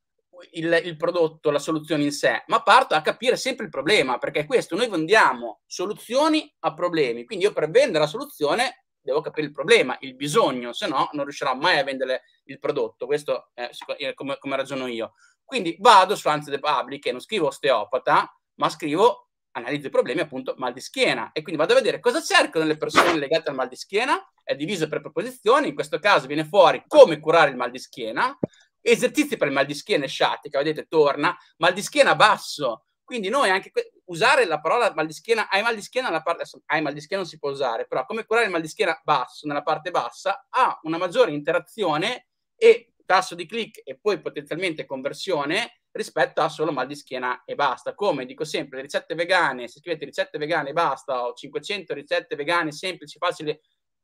il, il, prodotto, la soluzione in sé, ma parto a capire sempre il problema, perché è questo, noi vendiamo soluzioni a problemi, quindi io per vendere la soluzione devo capire il problema, il bisogno, se no non riuscirò mai a vendere il prodotto, questo è come, come ragiono io. Quindi vado su Anzi the Public e non scrivo osteopata, ma scrivo analizzo i problemi appunto mal di schiena e quindi vado a vedere cosa cerco nelle persone legate al mal di schiena, è diviso per proposizioni, in questo caso viene fuori come curare il mal di schiena, esercizi per il mal di schiena e sciatica, vedete, torna, mal di schiena basso. Quindi noi anche usare la parola mal di schiena, hai mal di schiena, nella parte, hai mal di schiena non si può usare, però come curare il mal di schiena basso, nella parte bassa, ha una maggiore interazione e tasso di click e poi potenzialmente conversione rispetto a solo mal di schiena e basta. Come dico sempre, le ricette vegane, se scrivete ricette vegane e basta o 500 ricette vegane semplici, facili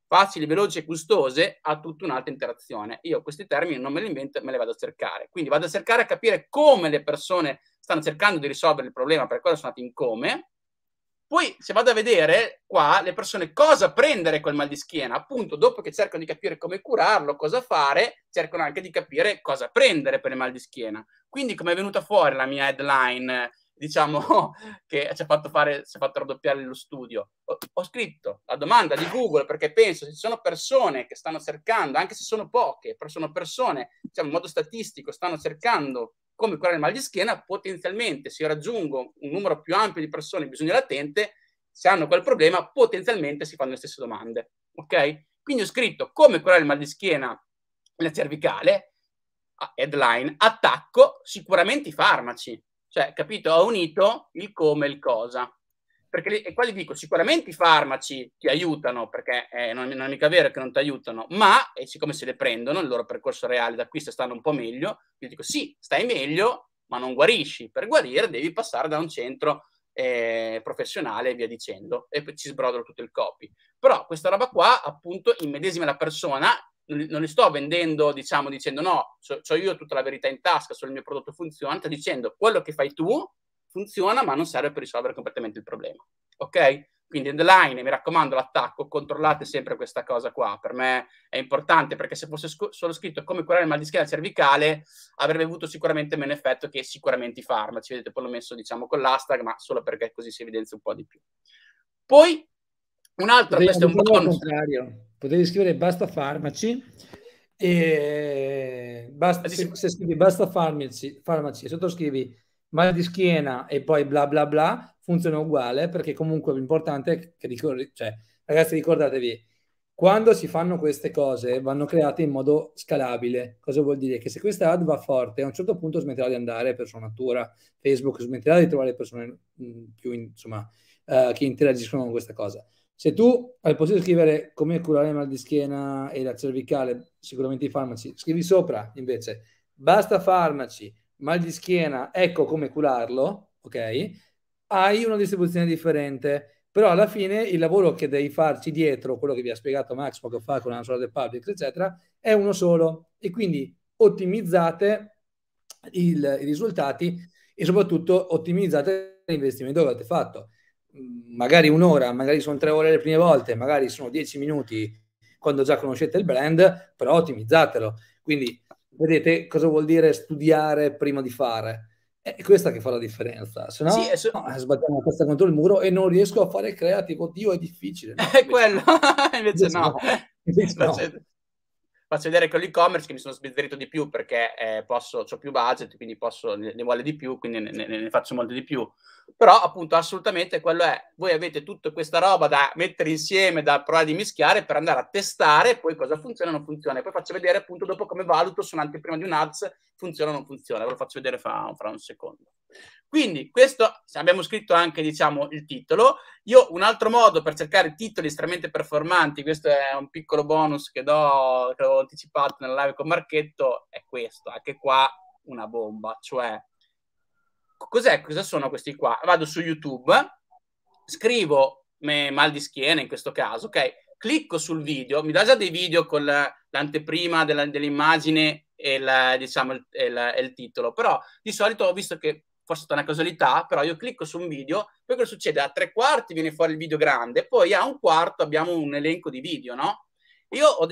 facili, veloci e gustose ha tutta un'altra interazione. Io questi termini non me li invento, me li vado a cercare. Quindi vado a cercare a capire come le persone stanno cercando di risolvere il problema, per cosa sono andati in come. Poi, se vado a vedere qua le persone cosa prendere quel mal di schiena, appunto, dopo che cercano di capire come curarlo, cosa fare, cercano anche di capire cosa prendere per il mal di schiena. Quindi, come è venuta fuori la mia headline diciamo, che ci ha fatto, fare, ci ha fatto raddoppiare lo studio. Ho, ho, scritto la domanda di Google perché penso se ci sono persone che stanno cercando, anche se sono poche, però sono persone, diciamo, in modo statistico, stanno cercando come curare il mal di schiena, potenzialmente se io raggiungo un numero più ampio di persone in bisogno latente, se hanno quel problema, potenzialmente si fanno le stesse domande. Ok? Quindi ho scritto come curare il mal di schiena nella cervicale, headline, attacco sicuramente i farmaci, cioè, capito, ha unito il come e il cosa. Perché e qua gli dico, sicuramente i farmaci ti aiutano, perché eh, non, non, è mica vero che non ti aiutano, ma, e siccome se le prendono, il loro percorso reale d'acquisto stanno un po' meglio, io dico sì, stai meglio, ma non guarisci. Per guarire devi passare da un centro eh, professionale e via dicendo, e ci sbrodolo tutto il copy. Però questa roba qua, appunto, immedesima la persona non li sto vendendo, diciamo, dicendo no, ho so, io tutta la verità in tasca sul mio prodotto funziona, sto dicendo quello che fai tu funziona, ma non serve per risolvere completamente il problema. Ok? Quindi in headline, mi raccomando, l'attacco, controllate sempre questa cosa qua. Per me è importante perché se fosse sc- solo scritto come curare il mal di schiena cervicale avrebbe avuto sicuramente meno effetto che sicuramente i farmaci. Vedete, poi l'ho messo diciamo con l'hashtag, ma solo perché così si evidenzia un po' di più. Poi Un'altra, questo è un bonus. Potevi scrivere basta farmaci e basta, se, se scrivi basta farmaci, farmaci e sottoscrivi mal di schiena e poi bla bla bla funziona uguale perché comunque l'importante è che ricordi, cioè, ragazzi ricordatevi quando si fanno queste cose vanno create in modo scalabile. Cosa vuol dire? Che se questa ad va forte, a un certo punto smetterà di andare per sua natura, Facebook smetterà di trovare persone più insomma, uh, che interagiscono con questa cosa. Se tu hai di scrivere come curare il mal di schiena e la cervicale, sicuramente i farmaci, scrivi sopra invece basta farmaci, mal di schiena, ecco come curarlo, ok? Hai una distribuzione differente, però alla fine il lavoro che devi farci dietro, quello che vi ha spiegato Max poco fa con la del Public, eccetera, è uno solo e quindi ottimizzate il, i risultati e soprattutto ottimizzate l'investimento che avete fatto magari un'ora, magari sono tre ore le prime volte, magari sono dieci minuti quando già conoscete il brand, però ottimizzatelo. Quindi vedete cosa vuol dire studiare prima di fare. È questa che fa la differenza, se no, sì, so... no sbattiamo la testa contro il muro e non riesco a fare creativo. Dio, è difficile. No? È quello, invece, invece no. no. Invece no faccio vedere con l'e-commerce che mi sono sbizzarrito di più perché eh, posso, ho più budget, quindi posso, ne, ne vuole di più, quindi ne, ne, ne, faccio molto di più. Però appunto assolutamente quello è, voi avete tutta questa roba da mettere insieme, da provare di mischiare per andare a testare poi cosa funziona e non funziona. E poi faccio vedere appunto dopo come valuto su un'anteprima di un ads funziona o non funziona. Ve lo faccio vedere fra, fra un secondo. Quindi questo abbiamo scritto anche diciamo il titolo. Io un altro modo per cercare titoli estremamente performanti, questo è un piccolo bonus che do che ho anticipato nella live con Marchetto, è questo, anche qua una bomba, cioè cos'è cosa sono questi qua? Vado su YouTube, scrivo me, mal di schiena in questo caso, ok? Clicco sul video, mi dà già dei video con l'anteprima della, dell'immagine e, la, diciamo, il, e, e il titolo, però di solito ho visto che forse è una casualità, però io clicco su un video, poi cosa succede? A tre quarti viene fuori il video grande, poi a un quarto abbiamo un elenco di video, no? Io ho,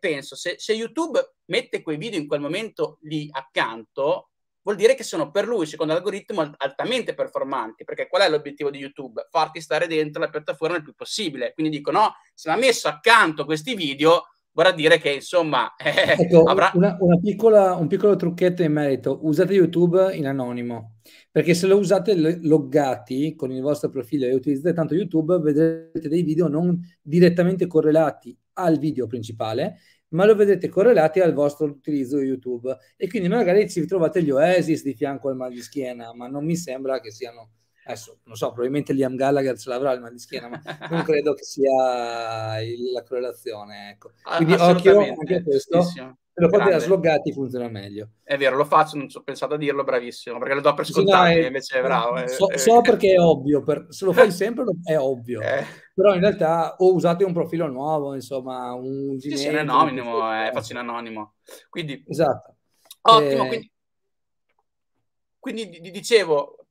penso, se, se, YouTube mette quei video in quel momento lì accanto, vuol dire che sono per lui, secondo l'algoritmo, altamente performanti, perché qual è l'obiettivo di YouTube? Farti stare dentro la piattaforma il più possibile. Quindi dico, no, se l'ha messo accanto questi video, vorrà dire che insomma eh, ecco, avrà... una, una piccola, un piccolo trucchetto in merito usate YouTube in anonimo perché se lo usate loggati con il vostro profilo e utilizzate tanto YouTube vedrete dei video non direttamente correlati al video principale ma lo vedrete correlati al vostro utilizzo di YouTube e quindi magari ci trovate gli oasis di fianco al mal di schiena ma non mi sembra che siano adesso non so, probabilmente Liam Gallagher ce l'avrà il mal di schiena, ma non credo che sia il, la correlazione. Ecco. Ah, quindi occhio anche a questo. Se lo fate da sloggati funziona meglio. È vero, lo faccio, non ci ho pensato a dirlo, bravissimo, perché lo do per scontato, sì, no, invece è bravo. Eh, so, è, eh. so perché è ovvio, per, se lo fai sempre è ovvio, eh. però in realtà o usate un profilo nuovo, insomma, un Gmail. Sì, sì, anonimo, un... eh, eh. anonimo. Quindi, esatto. Ottimo, eh... quindi, quindi dicevo,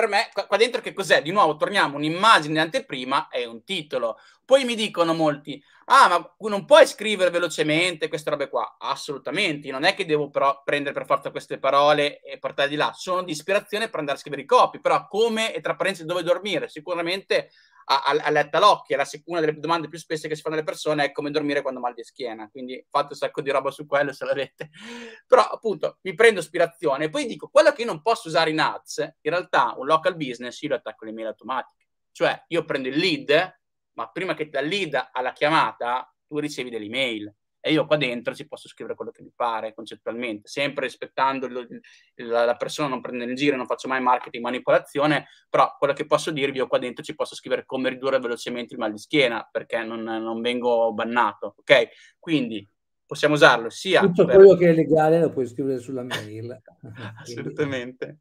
per me, qua dentro che cos'è? Di nuovo torniamo, un'immagine di anteprima è un titolo, poi mi dicono molti, ah, ma non puoi scrivere velocemente queste robe qua. Assolutamente, non è che devo però prendere per forza queste parole e portarle di là. Sono di ispirazione per andare a scrivere i copi, però come e tra parentesi dove dormire? Sicuramente a, a, a letta l'occhio, è la, una delle domande più spesse che si fanno le persone è come dormire quando mal di schiena. Quindi fate un sacco di roba su quello se l'avete. Però appunto mi prendo ispirazione e poi dico, quello che io non posso usare in ads, in realtà un local business io lo attacco le mail automatiche. Cioè io prendo il lead ma prima che dal lead alla chiamata tu ricevi delle email e io qua dentro ci posso scrivere quello che mi pare concettualmente, sempre rispettando il, la, la, persona, non prendo in giro, non faccio mai marketing, manipolazione, però quello che posso dirvi, io qua dentro ci posso scrivere come ridurre velocemente il mal di schiena perché non, non vengo bannato, ok? Quindi possiamo usarlo sia... Tutto per... quello che è legale lo puoi scrivere sulla mail. Assolutamente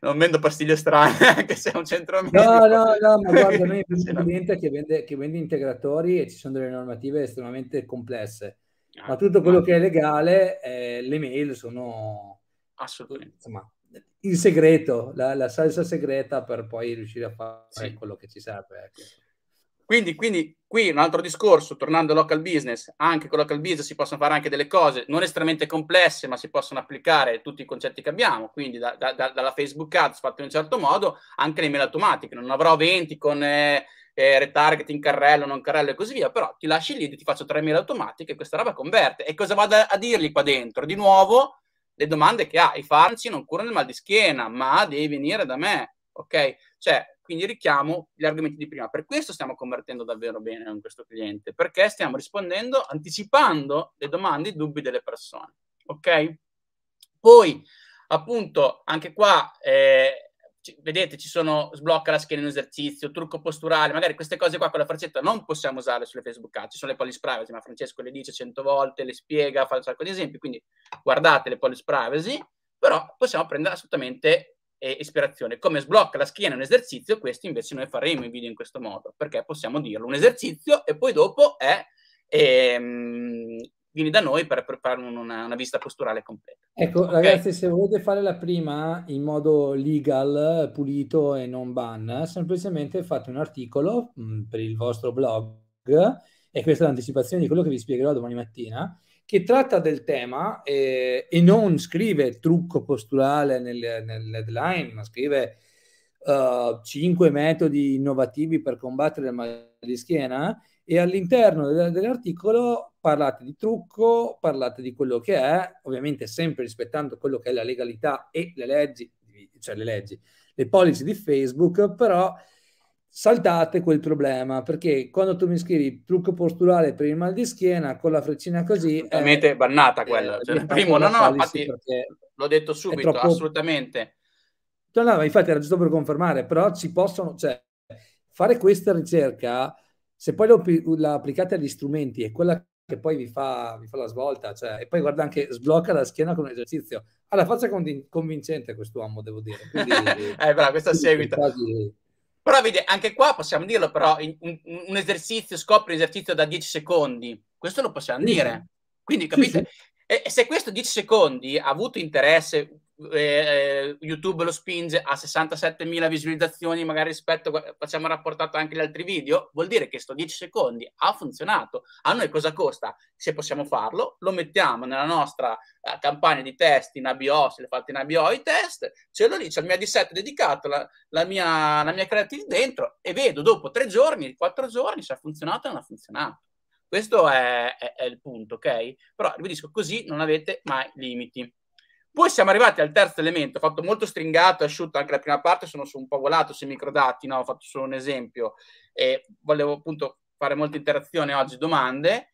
non vendo pastiglie strane, anche se è un centro medico. No, no, no, ma guarda, noi abbiamo un cliente che vende, che vende integratori e ci sono delle normative estremamente complesse. ma ah, tutto quello ah. che è legale, eh, le mail sono... Assolutamente. Insomma, il segreto, la, la, salsa segreta per poi riuscire a fare sì. quello che ci serve. Ecco. Quindi, quindi qui un altro discorso, tornando al local business, anche con local business si possono fare anche delle cose non estremamente complesse, ma si possono applicare tutti i concetti che abbiamo, quindi da, da, dalla Facebook Ads fatta in un certo modo, anche le mail automatiche, non avrò 20 con eh, eh, retargeting, carrello, non carrello e così via, però ti lasci lì, ti faccio 3 mail automatiche e questa roba converte. E cosa vado a, a dirgli qua dentro? Di nuovo, le domande che ha, i farmaci non curano il mal di schiena, ma devi venire da me, ok? Cioè, quindi richiamo gli argomenti di prima. Per questo stiamo convertendo davvero bene con questo cliente, perché stiamo rispondendo anticipando le domande i dubbi delle persone. Ok? Poi, appunto, anche qua eh, vedete ci sono sblocca la schiena in esercizio, trucco posturale, magari queste cose qua con la faccetta non possiamo usarle sulle Facebook Ads, ci sono le policy privacy, ma Francesco le dice cento volte, le spiega, fa un sacco di esempi, quindi guardate le policy privacy, però possiamo prendere assolutamente e ispirazione. Come sblocca la schiena un esercizio, questo invece noi faremo in video in questo modo, perché possiamo dirlo un esercizio e poi dopo è ehm, vieni da noi per fare una, una vista posturale completa. Ecco, okay. ragazzi, se volete fare la prima in modo legal, pulito e non ban, semplicemente fate un articolo mh, mm, per il vostro blog e questa è l'anticipazione di quello che vi spiegherò domani mattina che tratta del tema eh, e non scrive trucco posturale nel, headline, ma scrive uh, eh, 5 metodi innovativi per combattere il mal di schiena e all'interno de- dell'articolo parlate di trucco, parlate di quello che è, ovviamente sempre rispettando quello che è la legalità e le leggi, cioè le leggi, le policy di Facebook, però saltate quel problema perché quando tu mi scrivi trucco posturale per il mal di schiena con la freccina così eh, assolutamente è, bannata quella eh, cioè, primo no no infatti l'ho detto subito troppo... assolutamente no, no infatti era giusto per confermare però ci possono cioè fare questa ricerca se poi la applicate agli strumenti è quella che poi vi fa, vi fa la svolta cioè, e poi guarda anche sblocca la schiena con l'esercizio la faccia convincente quest'uomo devo dire Quindi, eh bravo questa seguita quasi però vedi, anche qua possiamo dirlo, però un, un esercizio, scopre un esercizio da 10 secondi, questo lo possiamo dire. Quindi capite? Sì, sì. E, e se questo 10 secondi ha avuto interesse, eh, eh, YouTube lo spinge a 67.000 visualizzazioni, magari rispetto, facciamo rapportato anche gli altri video, vuol dire che sto 10 secondi ha funzionato. A noi cosa costa? Se possiamo farlo, lo mettiamo nella nostra eh, campagna di test in ABO, se le fate in ABO i test, ce l'ho lì, c'è il mio D7 dedicato, la, la, mia, la mia creative dentro e vedo dopo tre giorni, quattro giorni se ha funzionato o non ha funzionato. Questo è, è, è il punto, ok? Però vi dico così non avete mai limiti. Poi siamo arrivati al terzo elemento, fatto molto stringato e asciutto anche la prima parte, sono su un po' volato sui microdati, no? ho fatto solo un esempio e volevo appunto fare molta interazione oggi, domande,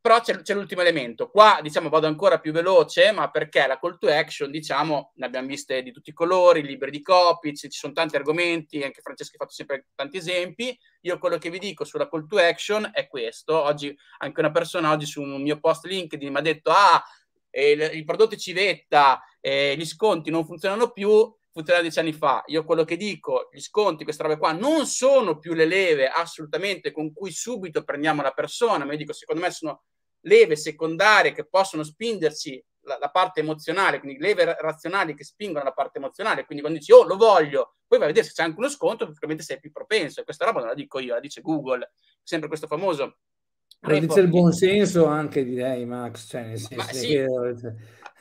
però c'è, c'è, l'ultimo elemento. Qua diciamo vado ancora più veloce, ma perché la call to action, diciamo, ne abbiamo viste di tutti i colori, libri di copy, ci, ci sono tanti argomenti, anche Francesco ha fatto sempre tanti esempi. Io quello che vi dico sulla call to action è questo. Oggi anche una persona oggi su un mio post LinkedIn mi ha detto "Ah, eh, i prodotti civetta, eh, gli sconti non funzionano più, funzionava dieci anni fa. Io quello che dico, gli sconti, queste robe qua, non sono più le leve assolutamente con cui subito prendiamo la persona, ma io dico, secondo me sono leve secondarie che possono spingerci la, la parte emozionale, quindi leve razionali che spingono la parte emozionale, quindi quando dici, oh, lo voglio, poi vai a vedere se c'è anche uno sconto, praticamente sei più propenso, e questa roba non la dico io, la dice Google, sempre questo famoso Predice il buon senso anche direi Max, cioè nel senso sì. che... Cioè,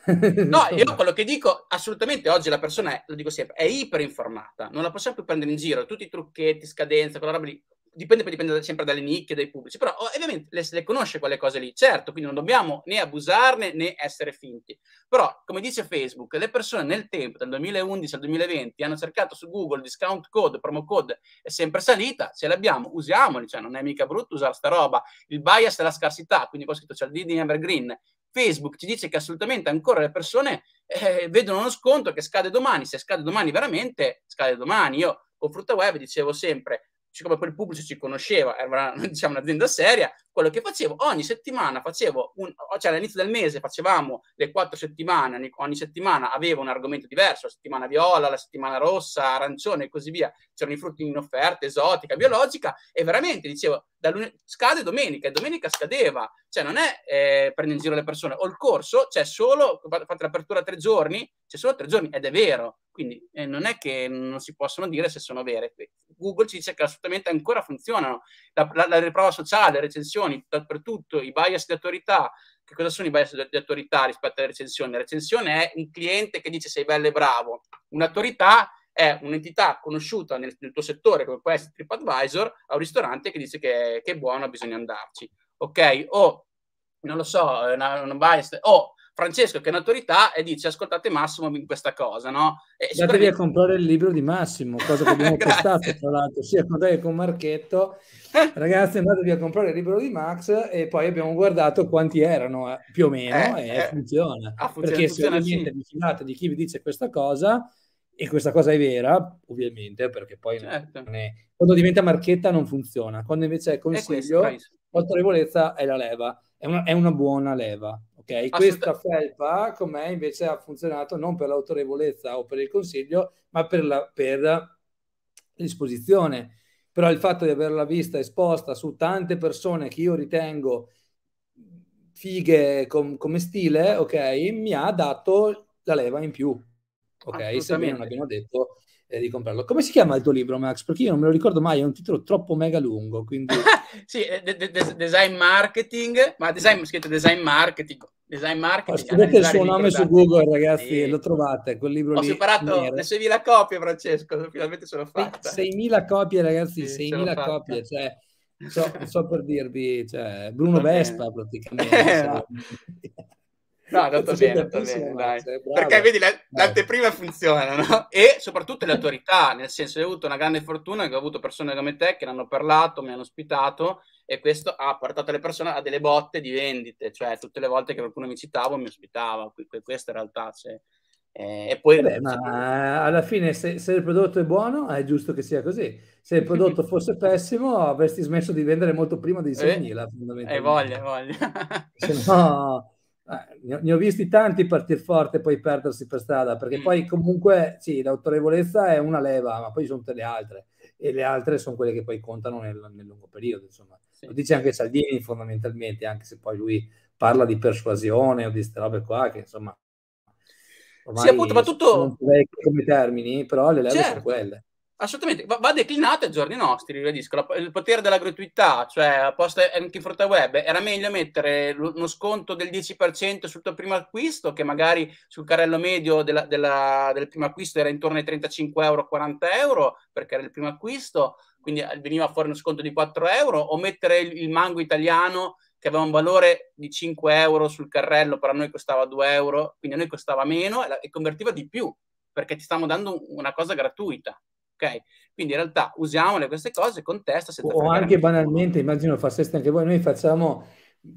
no, io quello che dico assolutamente oggi la persona è, lo dico sempre, è iperinformata, non la possiamo più prendere in giro, tutti i trucchetti, scadenze, quella roba lì, dipende, dipende sempre dalle nicchie, dai pubblici, però oh, ovviamente le, le conosce quelle cose lì, certo, quindi non dobbiamo né abusarne né essere finti, però come dice Facebook, le persone nel tempo, dal 2011 al 2020, hanno cercato su Google discount code, promo code, è sempre salita, se l'abbiamo, usiamoli, cioè non è mica brutto usare sta roba, il bias è la scarsità, quindi qua ho scritto c'è il D Evergreen, Facebook ci dice che assolutamente ancora le persone eh, vedono uno sconto che scade domani, se scade domani veramente, scade domani. Io con Frutta Web dicevo sempre, siccome poi il pubblico ci conosceva, era una, diciamo, un'azienda seria, quello che facevo, ogni settimana facevo, un, cioè all'inizio del mese facevamo le quattro settimane, ogni settimana avevo un argomento diverso, la settimana viola, la settimana rossa, arancione e così via, c'erano i frutti in offerta, esotica, biologica, e veramente dicevo, da lune- scade domenica, e domenica scadeva, cioè non è eh, prendere in giro le persone, o il corso c'è solo, fate l'apertura tre giorni, c'è solo tre giorni, ed è vero, quindi eh, non è che non si possono dire se sono vere, Google ci dice che assolutamente ancora funzionano, la, la, la riprova sociale, la recensione, recensioni dappertutto, i bias di autorità. Che cosa sono i bias di autorità rispetto alle recensioni? La recensione è un cliente che dice sei bello e bravo. Un'autorità è un'entità conosciuta nel, nel tuo settore, come può essere TripAdvisor, a un ristorante che dice che, che è buono, bisogna andarci. Ok? O, non lo so, una, una bias, o Francesco, che è un'autorità, e dice ascoltate Massimo in questa cosa, no? E Andatevi a comprare il libro di Massimo, cosa che abbiamo postato tra l'altro, sia con te che con Marchetto. Ragazzi, andatevi a comprare il libro di Max e poi abbiamo guardato quanti erano, eh, più o meno, eh, e eh, funziona. Ah, funziona. Perché funziona, se ovviamente sì. vi fidate di chi vi dice questa cosa, e questa cosa è vera, ovviamente, perché poi certo. è... quando diventa marchetta non funziona, quando invece è consiglio, autorevolezza è la leva, è una, è una buona leva Okay? Questa felpa con me invece ha funzionato non per l'autorevolezza o per il consiglio, ma per, la, per l'esposizione. Però il fatto di averla vista esposta su tante persone che io ritengo fighe com, come stile, ok, mi ha dato la leva in più. Ok, se me non abbiamo detto eh, di comprarlo. Come si chiama il tuo libro, Max? Perché io non me lo ricordo mai, è un titolo troppo mega lungo. Quindi... sì, eh, de- de- design marketing, ma design, scritto design marketing, design marketing. Scrivete il suo nome su Google, ragazzi, e... lo trovate, quel libro Ho lì. Ho superato le 6.000 copie, Francesco, finalmente sono fatta. 6.000 copie, ragazzi, sì, 6.000 copie, cioè, so, so, per dirvi, cioè, Bruno okay. Vespa praticamente. Cioè. no. è andato bene, andato bene, dai. Perché vedi, l'anteprima funziona, no? E soprattutto le autorità, nel senso, ho avuto una grande fortuna che ho avuto persone come te che ne hanno parlato, mi hanno ospitato e questo ha portato le persone a delle botte di vendite, cioè tutte le volte che qualcuno mi citava mi ospitava, questa in realtà cioè, eh, e poi... Eh beh, ma alla fine se, se, il prodotto è buono è giusto che sia così, se il prodotto fosse pessimo avresti smesso di vendere molto prima dei 6.000 eh, fondamentalmente. Hai eh, voglia, voglia. se no... Eh, ne ho visti tanti partire forte e poi perdersi per strada, perché mm. poi comunque sì, l'autorevolezza è una leva, ma poi sono tutte le altre e le altre sono quelle che poi contano nel, nel lungo periodo, insomma. Sì. Lo dice anche Salvini fondamentalmente, anche se poi lui parla di persuasione o di queste robe qua, che insomma... Sì, appunto, ma tutto... Come termini, però le leve certo. sono quelle. Assolutamente, va, va declinata ai giorni nostri, ribadisco, la, il potere della gratuità, cioè posta anche in fronte al web, era meglio mettere uno sconto del 10% sul tuo primo acquisto, che magari sul carrello medio della, della, del primo acquisto era intorno ai 35 euro, 40 euro, perché era il primo acquisto, quindi veniva fuori uno sconto di 4 euro, o mettere il, mango italiano che aveva un valore di 5 euro sul carrello, però a noi costava 2 euro, quindi a noi costava meno e, la, e convertiva di più, perché ti stiamo dando una cosa gratuita. Okay? Quindi in realtà usiamole queste cose con testa. o anche banalmente, immagino faceste anche voi, noi facciamo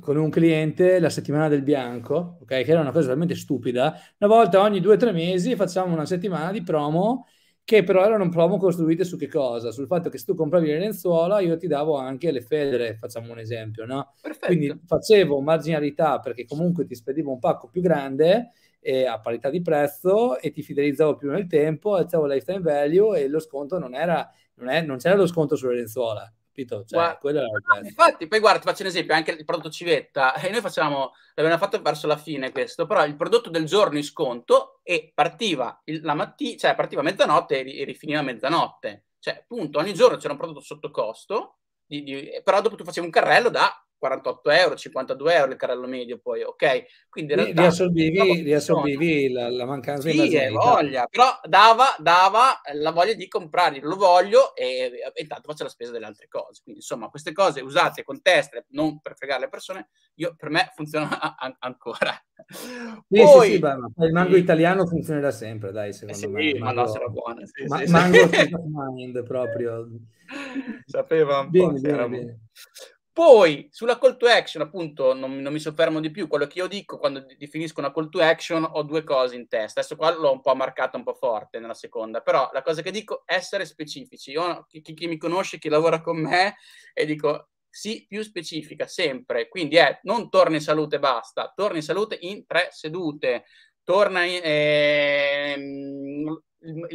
con un cliente la settimana del bianco, okay? che era una cosa veramente stupida. Una volta ogni due o tre mesi facciamo una settimana di promo che però erano un promo costruite su che cosa? Sul fatto che se tu compravi le lenzuola io ti davo anche le federe, facciamo un esempio, no? Perfetto. Quindi facevo marginalità perché comunque ti spedivo un pacco più grande eh, a parità di prezzo e ti fidelizzavo più nel tempo, alzavo lifetime value e lo sconto non era, non, è, non c'era lo sconto sulle lenzuola, capito? Cioè, guarda, infatti, poi guarda, ti faccio un esempio, anche il prodotto civetta, e noi facciamo, l'abbiamo fatto verso la fine questo, però il prodotto del giorno in sconto e partiva il, la mattina, cioè partiva a mezzanotte e, e rifiniva a mezzanotte. Cioè, appunto, ogni giorno c'era un prodotto sotto costo, di, di, però dopo tu facevi un carrello da 48 euro, 52 euro il carrello medio poi, ok? Quindi realtà, riassorbivi, riassorbivi la, la, mancanza sì, di voglia, però dava, dava, la voglia di comprarli, lo voglio e, e intanto faccio la spesa delle altre cose. Quindi insomma queste cose usate con teste, non per fregare le persone, io, per me funziona an- ancora. Sì, poi, sì, sì, ma il mango italiano funzionerà sempre, dai, secondo eh me. ma no, sarà buona. Sì, ma- mango mind proprio. Sapeva un bene, po' bene, bene. Poi sulla call to action, appunto, non, non, mi soffermo di più, quello che io dico quando definisco una call to action ho due cose in testa. Adesso qua l'ho un po' marcata un po' forte nella seconda, però la cosa che dico è essere specifici. Io, chi, chi, mi conosce, chi lavora con me, e dico sì, più specifica, sempre. Quindi è eh, non torna in salute e basta, torna in salute in tre sedute, torna in... Eh, il,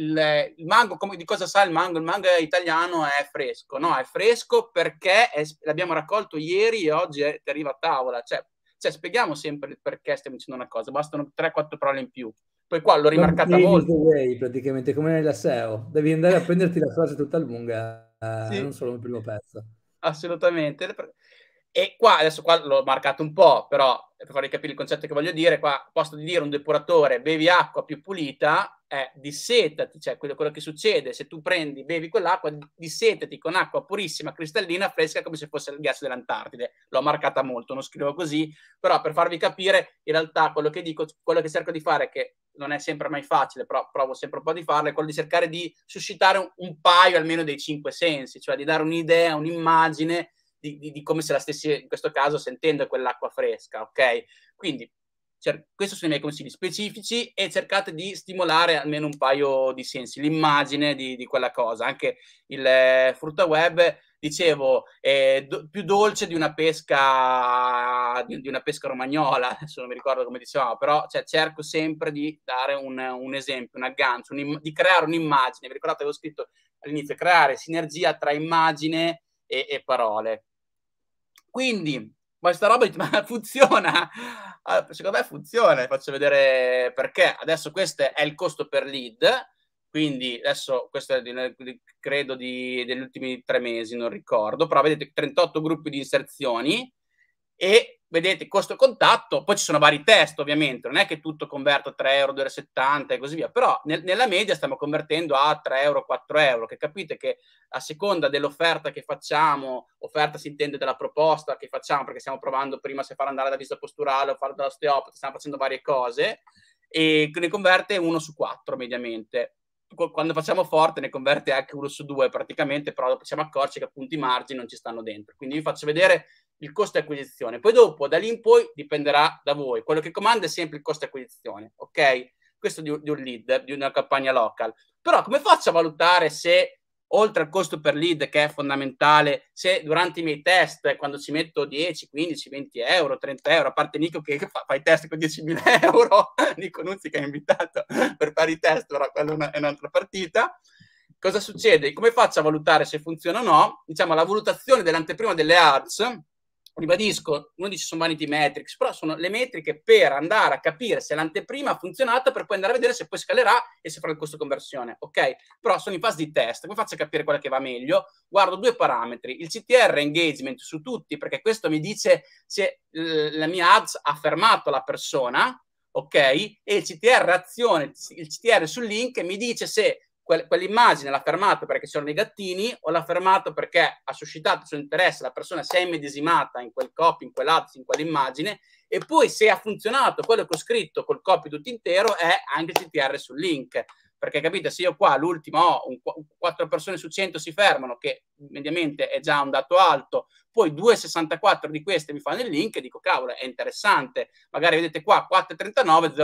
il, mango, come, di cosa sa il mango? Il mango italiano è fresco, no? È fresco perché è, l'abbiamo raccolto ieri e oggi è, arriva a tavola. Cioè, cioè, spieghiamo sempre il perché stiamo dicendo una cosa, bastano 3-4 parole in più. Poi qua l'ho rimarcata molto. Way, praticamente, come nella SEO. Devi andare a prenderti la frase tutta lunga, eh, sì. non solo il primo pezzo. Assolutamente. E qua, adesso qua l'ho marcato un po', però per farvi capire il concetto che voglio dire, qua a posto di dire un depuratore bevi acqua più pulita, è dissetati, cioè quello, quello che succede se tu prendi, bevi quell'acqua, dissetati con acqua purissima, cristallina, fresca, come se fosse il ghiaccio dell'Antartide. L'ho marcata molto, non scrivo così, però per farvi capire, in realtà quello che dico, quello che cerco di fare, che non è sempre mai facile, però provo sempre un po' di farlo, è quello di cercare di suscitare un, un paio almeno dei cinque sensi, cioè di dare un'idea, un'immagine di, di, di come se la stessi in questo caso sentendo quell'acqua fresca, ok? Quindi cer- questi sono i miei consigli specifici e cercate di stimolare almeno un paio di sensi, l'immagine di, di quella cosa, anche il eh, frutta web dicevo, è do- più dolce di una pesca di, di, una pesca romagnola, adesso non mi ricordo come dicevamo, però cioè, cerco sempre di dare un, un esempio, un aggancio, un, di creare un'immagine. Vi ricordate avevo scritto all'inizio, creare sinergia tra immagine e, e parole. Quindi, questa roba funziona? Ah, secondo me funziona, faccio vedere perché. Adesso questo è il costo per lead, quindi adesso questo è di, credo di, degli ultimi tre mesi, non ricordo, però vedete 38 gruppi di inserzioni e vedete costo contatto, poi ci sono vari test ovviamente, non è che tutto converto a 3 euro, 2,70 euro e così via, però nel, nella media stiamo convertendo a 3 euro, 4 euro, che capite che a seconda dell'offerta che facciamo, offerta si intende della proposta che facciamo, perché stiamo provando prima se far andare da vista posturale o fare dall'osteopata, stiamo facendo varie cose, e ne converte uno su quattro mediamente. Quando facciamo forte ne converte anche uno su due praticamente, però dopo siamo accorci che appunto i margini non ci stanno dentro. Quindi vi faccio vedere il costo di acquisizione. Poi dopo, da lì in poi, dipenderà da voi. Quello che comanda è sempre il costo di acquisizione, ok? Questo di, di un lead, di una campagna local. Però come faccio a valutare se oltre al costo per lead che è fondamentale, se durante i miei test, quando ci metto 10, 15, 20 euro, 30 euro, a parte Nico che fa, fa i test con 10.000 euro, Nico Nuzzi che ha invitato per fare i test, però quella è, una, è un'altra partita, cosa succede? Come faccio a valutare se funziona o no? Diciamo, la valutazione dell'anteprima delle ads ribadisco, uno dice sono vanity metrics, però sono le metriche per andare a capire se l'anteprima ha funzionato per poi andare a vedere se poi scalerà e se farà il costo conversione, ok? Però sono in fase di test, come faccio a capire quella che va meglio? Guardo due parametri, il CTR engagement su tutti, perché questo mi dice se eh, la mia ads ha fermato la persona, ok? E il CTR azione, il CTR sul link mi dice se quell'immagine l'ha fermato perché c'erano i gattini o l'ha fermato perché ha suscitato il suo interesse, la persona si è immedesimata in quel copy, in quell'azzo, in quell'immagine e poi se ha funzionato quello che ho scritto col copy tutto intero è anche CTR sul link perché capite, se io qua l'ultima ho un, 4 persone su 100 si fermano, che mediamente è già un dato alto, poi 2,64 di queste mi fanno il link e dico cavolo, è interessante, magari vedete qua 4,39,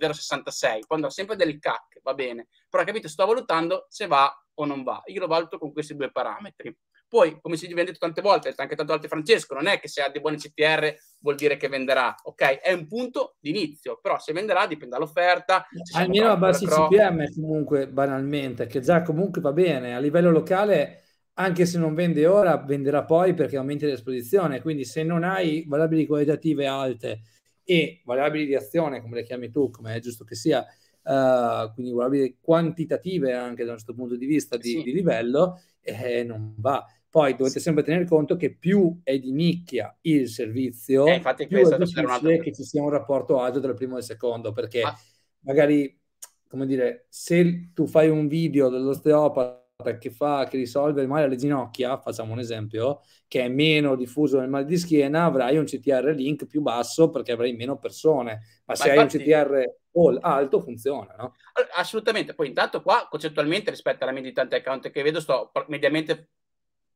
0,66, quando ho sempre del CAC, va bene, però capite, sto valutando se va o non va, io lo valuto con questi due parametri. Poi, come si è detto tante volte, anche tante volte Francesco, non è che se ha dei buoni CTR vuol dire che venderà, ok? È un punto d'inizio, però se venderà dipende dall'offerta. Almeno a bassi però... CPM comunque, banalmente, che già comunque va bene. A livello locale, anche se non vende ora, venderà poi perché aumenti l'esposizione. Quindi se non hai variabili qualitative alte e variabili di azione, come le chiami tu, come è giusto che sia, Uh, quindi variabili quantitative anche da questo punto di vista di, sì. di livello, eh, non va. Poi dovete sempre tenere conto che più è di nicchia il servizio, eh, infatti più è difficile che ci sia un rapporto agio tra il primo e il secondo, perché ah. magari, come dire, se tu fai un video dell'osteopata che fa, che risolve il male alle ginocchia, facciamo un esempio, che è meno diffuso nel mal di schiena, avrai un CTR link più basso perché avrai meno persone, ma, ma se infatti... hai un CTR all alto funziona, no? Assolutamente, poi intanto qua concettualmente rispetto alla media di tanti account che vedo sto mediamente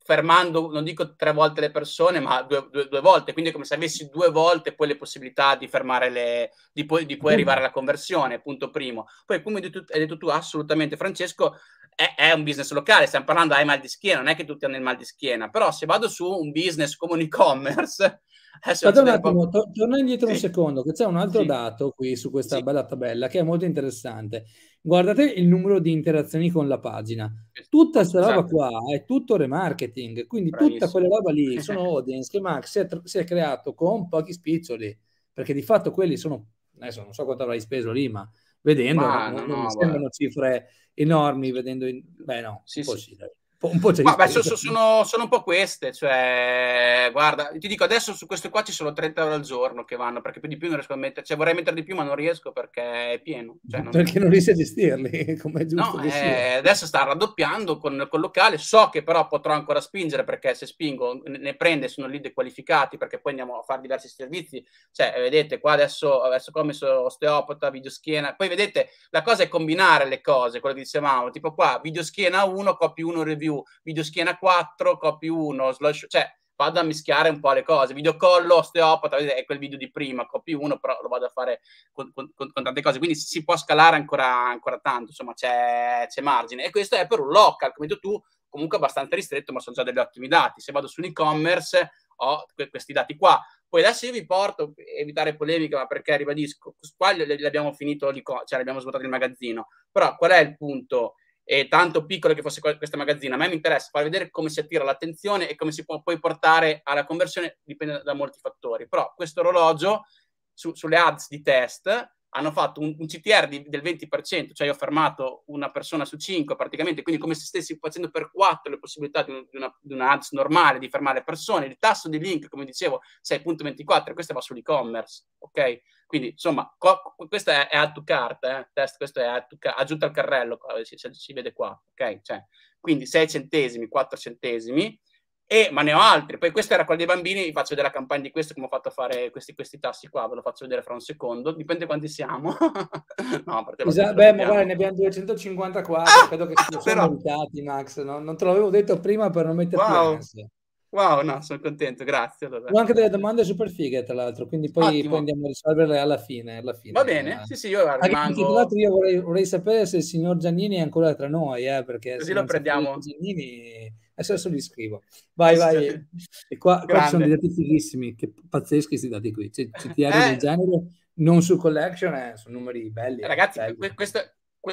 fermando, non dico tre volte le persone, ma due, due, due volte, quindi è come se avessi due volte poi le possibilità di fermare le, di poi, di poi mm. arrivare alla conversione, punto primo. Poi come hai detto, hai detto tu assolutamente Francesco, è, è, un business locale, stiamo parlando hai mal di schiena, non è che tutti hanno il mal di schiena, però se vado su un business come un e-commerce... Aspetta un attimo, po- torna indietro sì. un secondo, che c'è un altro sì. dato qui su questa sì. bella tabella che è molto interessante. Guardate il numero di interazioni con la pagina. Tutta questa esatto. roba qua è tutto remarketing, quindi Bravissimo. tutta quella roba lì sono audience che Max si è, tr- si è creato con pochi spiccioli, perché di fatto quelli sono, adesso non so quanto avrai speso lì, ma vedendo, Ma, non, no, non no, sembrano guarda. cifre enormi, vedendo... In... Beh no, sì, sì un po' Vabbè, sono, sono, sono, un po' queste, cioè, guarda, ti dico adesso su questo qua ci sono 30 euro al giorno che vanno, perché più di più non riesco a mettere, cioè vorrei mettere di più ma non riesco perché è pieno. Cioè, non... Perché non riesci a gestirli, come giusto no, eh, adesso sta raddoppiando con, con locale, so che però potrò ancora spingere perché se spingo ne, ne prende, sono lead qualificati perché poi andiamo a fare diversi servizi, cioè vedete qua adesso, adesso qua ho messo osteopata, videoschiena, poi vedete la cosa è combinare le cose, quello che dicevamo, tipo qua videoschiena 1, copy 1, review più videoschiena 4, copy 1, slash, cioè vado a mischiare un po' le cose, videocollo, osteopata, è quel video di prima, copy 1, però lo vado a fare con, con, con tante cose, quindi si può scalare ancora, ancora tanto, insomma c'è, c'è, margine e questo è per un local, come detto tu, comunque abbastanza ristretto, ma sono già degli ottimi dati, se vado sull'e-commerce ho que- questi dati qua, poi adesso io vi porto, evitare polemiche, ma perché ribadisco, qua l'abbiamo finito, cioè abbiamo svuotato il magazzino, però qual è il punto? e tanto piccolo che fosse questa magazzina. A me mi interessa far vedere come si attira l'attenzione e come si può poi portare alla conversione, dipende da molti fattori. Però questo orologio su, sulle ads di test hanno fatto un, un CTR di, del 20%, cioè io ho fermato una persona su 5 praticamente, quindi come se stessi facendo per 4 le possibilità di, un, di, una, di una ads normale di fermare persone, il tasso di link, come dicevo, 6.24, questo va sull'e-commerce, ok? Quindi insomma, co- questo è, è add to cart, eh? test, questo è add to ca- aggiunto al carrello, eh, si, si, vede qua, ok? Cioè, quindi 6 centesimi, 4 centesimi, e, ma ne ho altri. Poi questo era quello dei bambini, vi faccio vedere la campagna di questo, come ho fatto a fare questi, questi tassi qua, ve lo faccio vedere fra un secondo, dipende quanti siamo. no, per Esa, beh, ma guarda, ne abbiamo 254, ah, credo che ah, sono limitati, Max, no? non te l'avevo detto prima per non metterti wow. ansia. Wow, no, sono contento, grazie. Allora. Ho anche delle domande super fighe, tra l'altro, quindi poi, poi andiamo a risolverle alla fine. Alla fine Va bene, eh. sì, sì, io rimango... Anche, tra l'altro io vorrei, vorrei, sapere se il signor Giannini è ancora tra noi, eh, perché... Così lo prendiamo. Giannini adesso li scrivo. Vai, vai. E qua, qua ci sono dei dati fighissimi, che pazzeschi questi dati qui. C'è CTR eh. del genere, non su collection, eh, sono numeri belli. Eh, Ragazzi, belli. questo,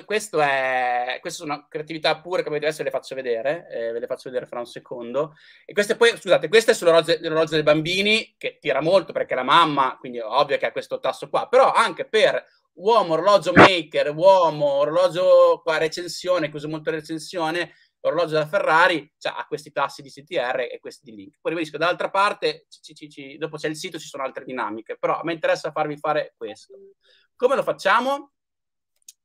questo è, questa è una creatività pura che vedete adesso ve le faccio vedere, eh, ve le faccio vedere fra un secondo. E queste poi, scusate, questa è sull'orologio, sull'orologio dei bambini, che tira molto perché la mamma, quindi è ovvio che ha questo tasso qua, però anche per uomo, orologio maker, uomo, orologio qua recensione, che uso molto recensione, l'orologio da Ferrari cioè, ha questi tassi di CTR e questi di link. Poi ribadisco, dall'altra parte, ci, ci, ci, dopo c'è il sito, ci sono altre dinamiche, però a me interessa farvi fare questo. Come lo facciamo?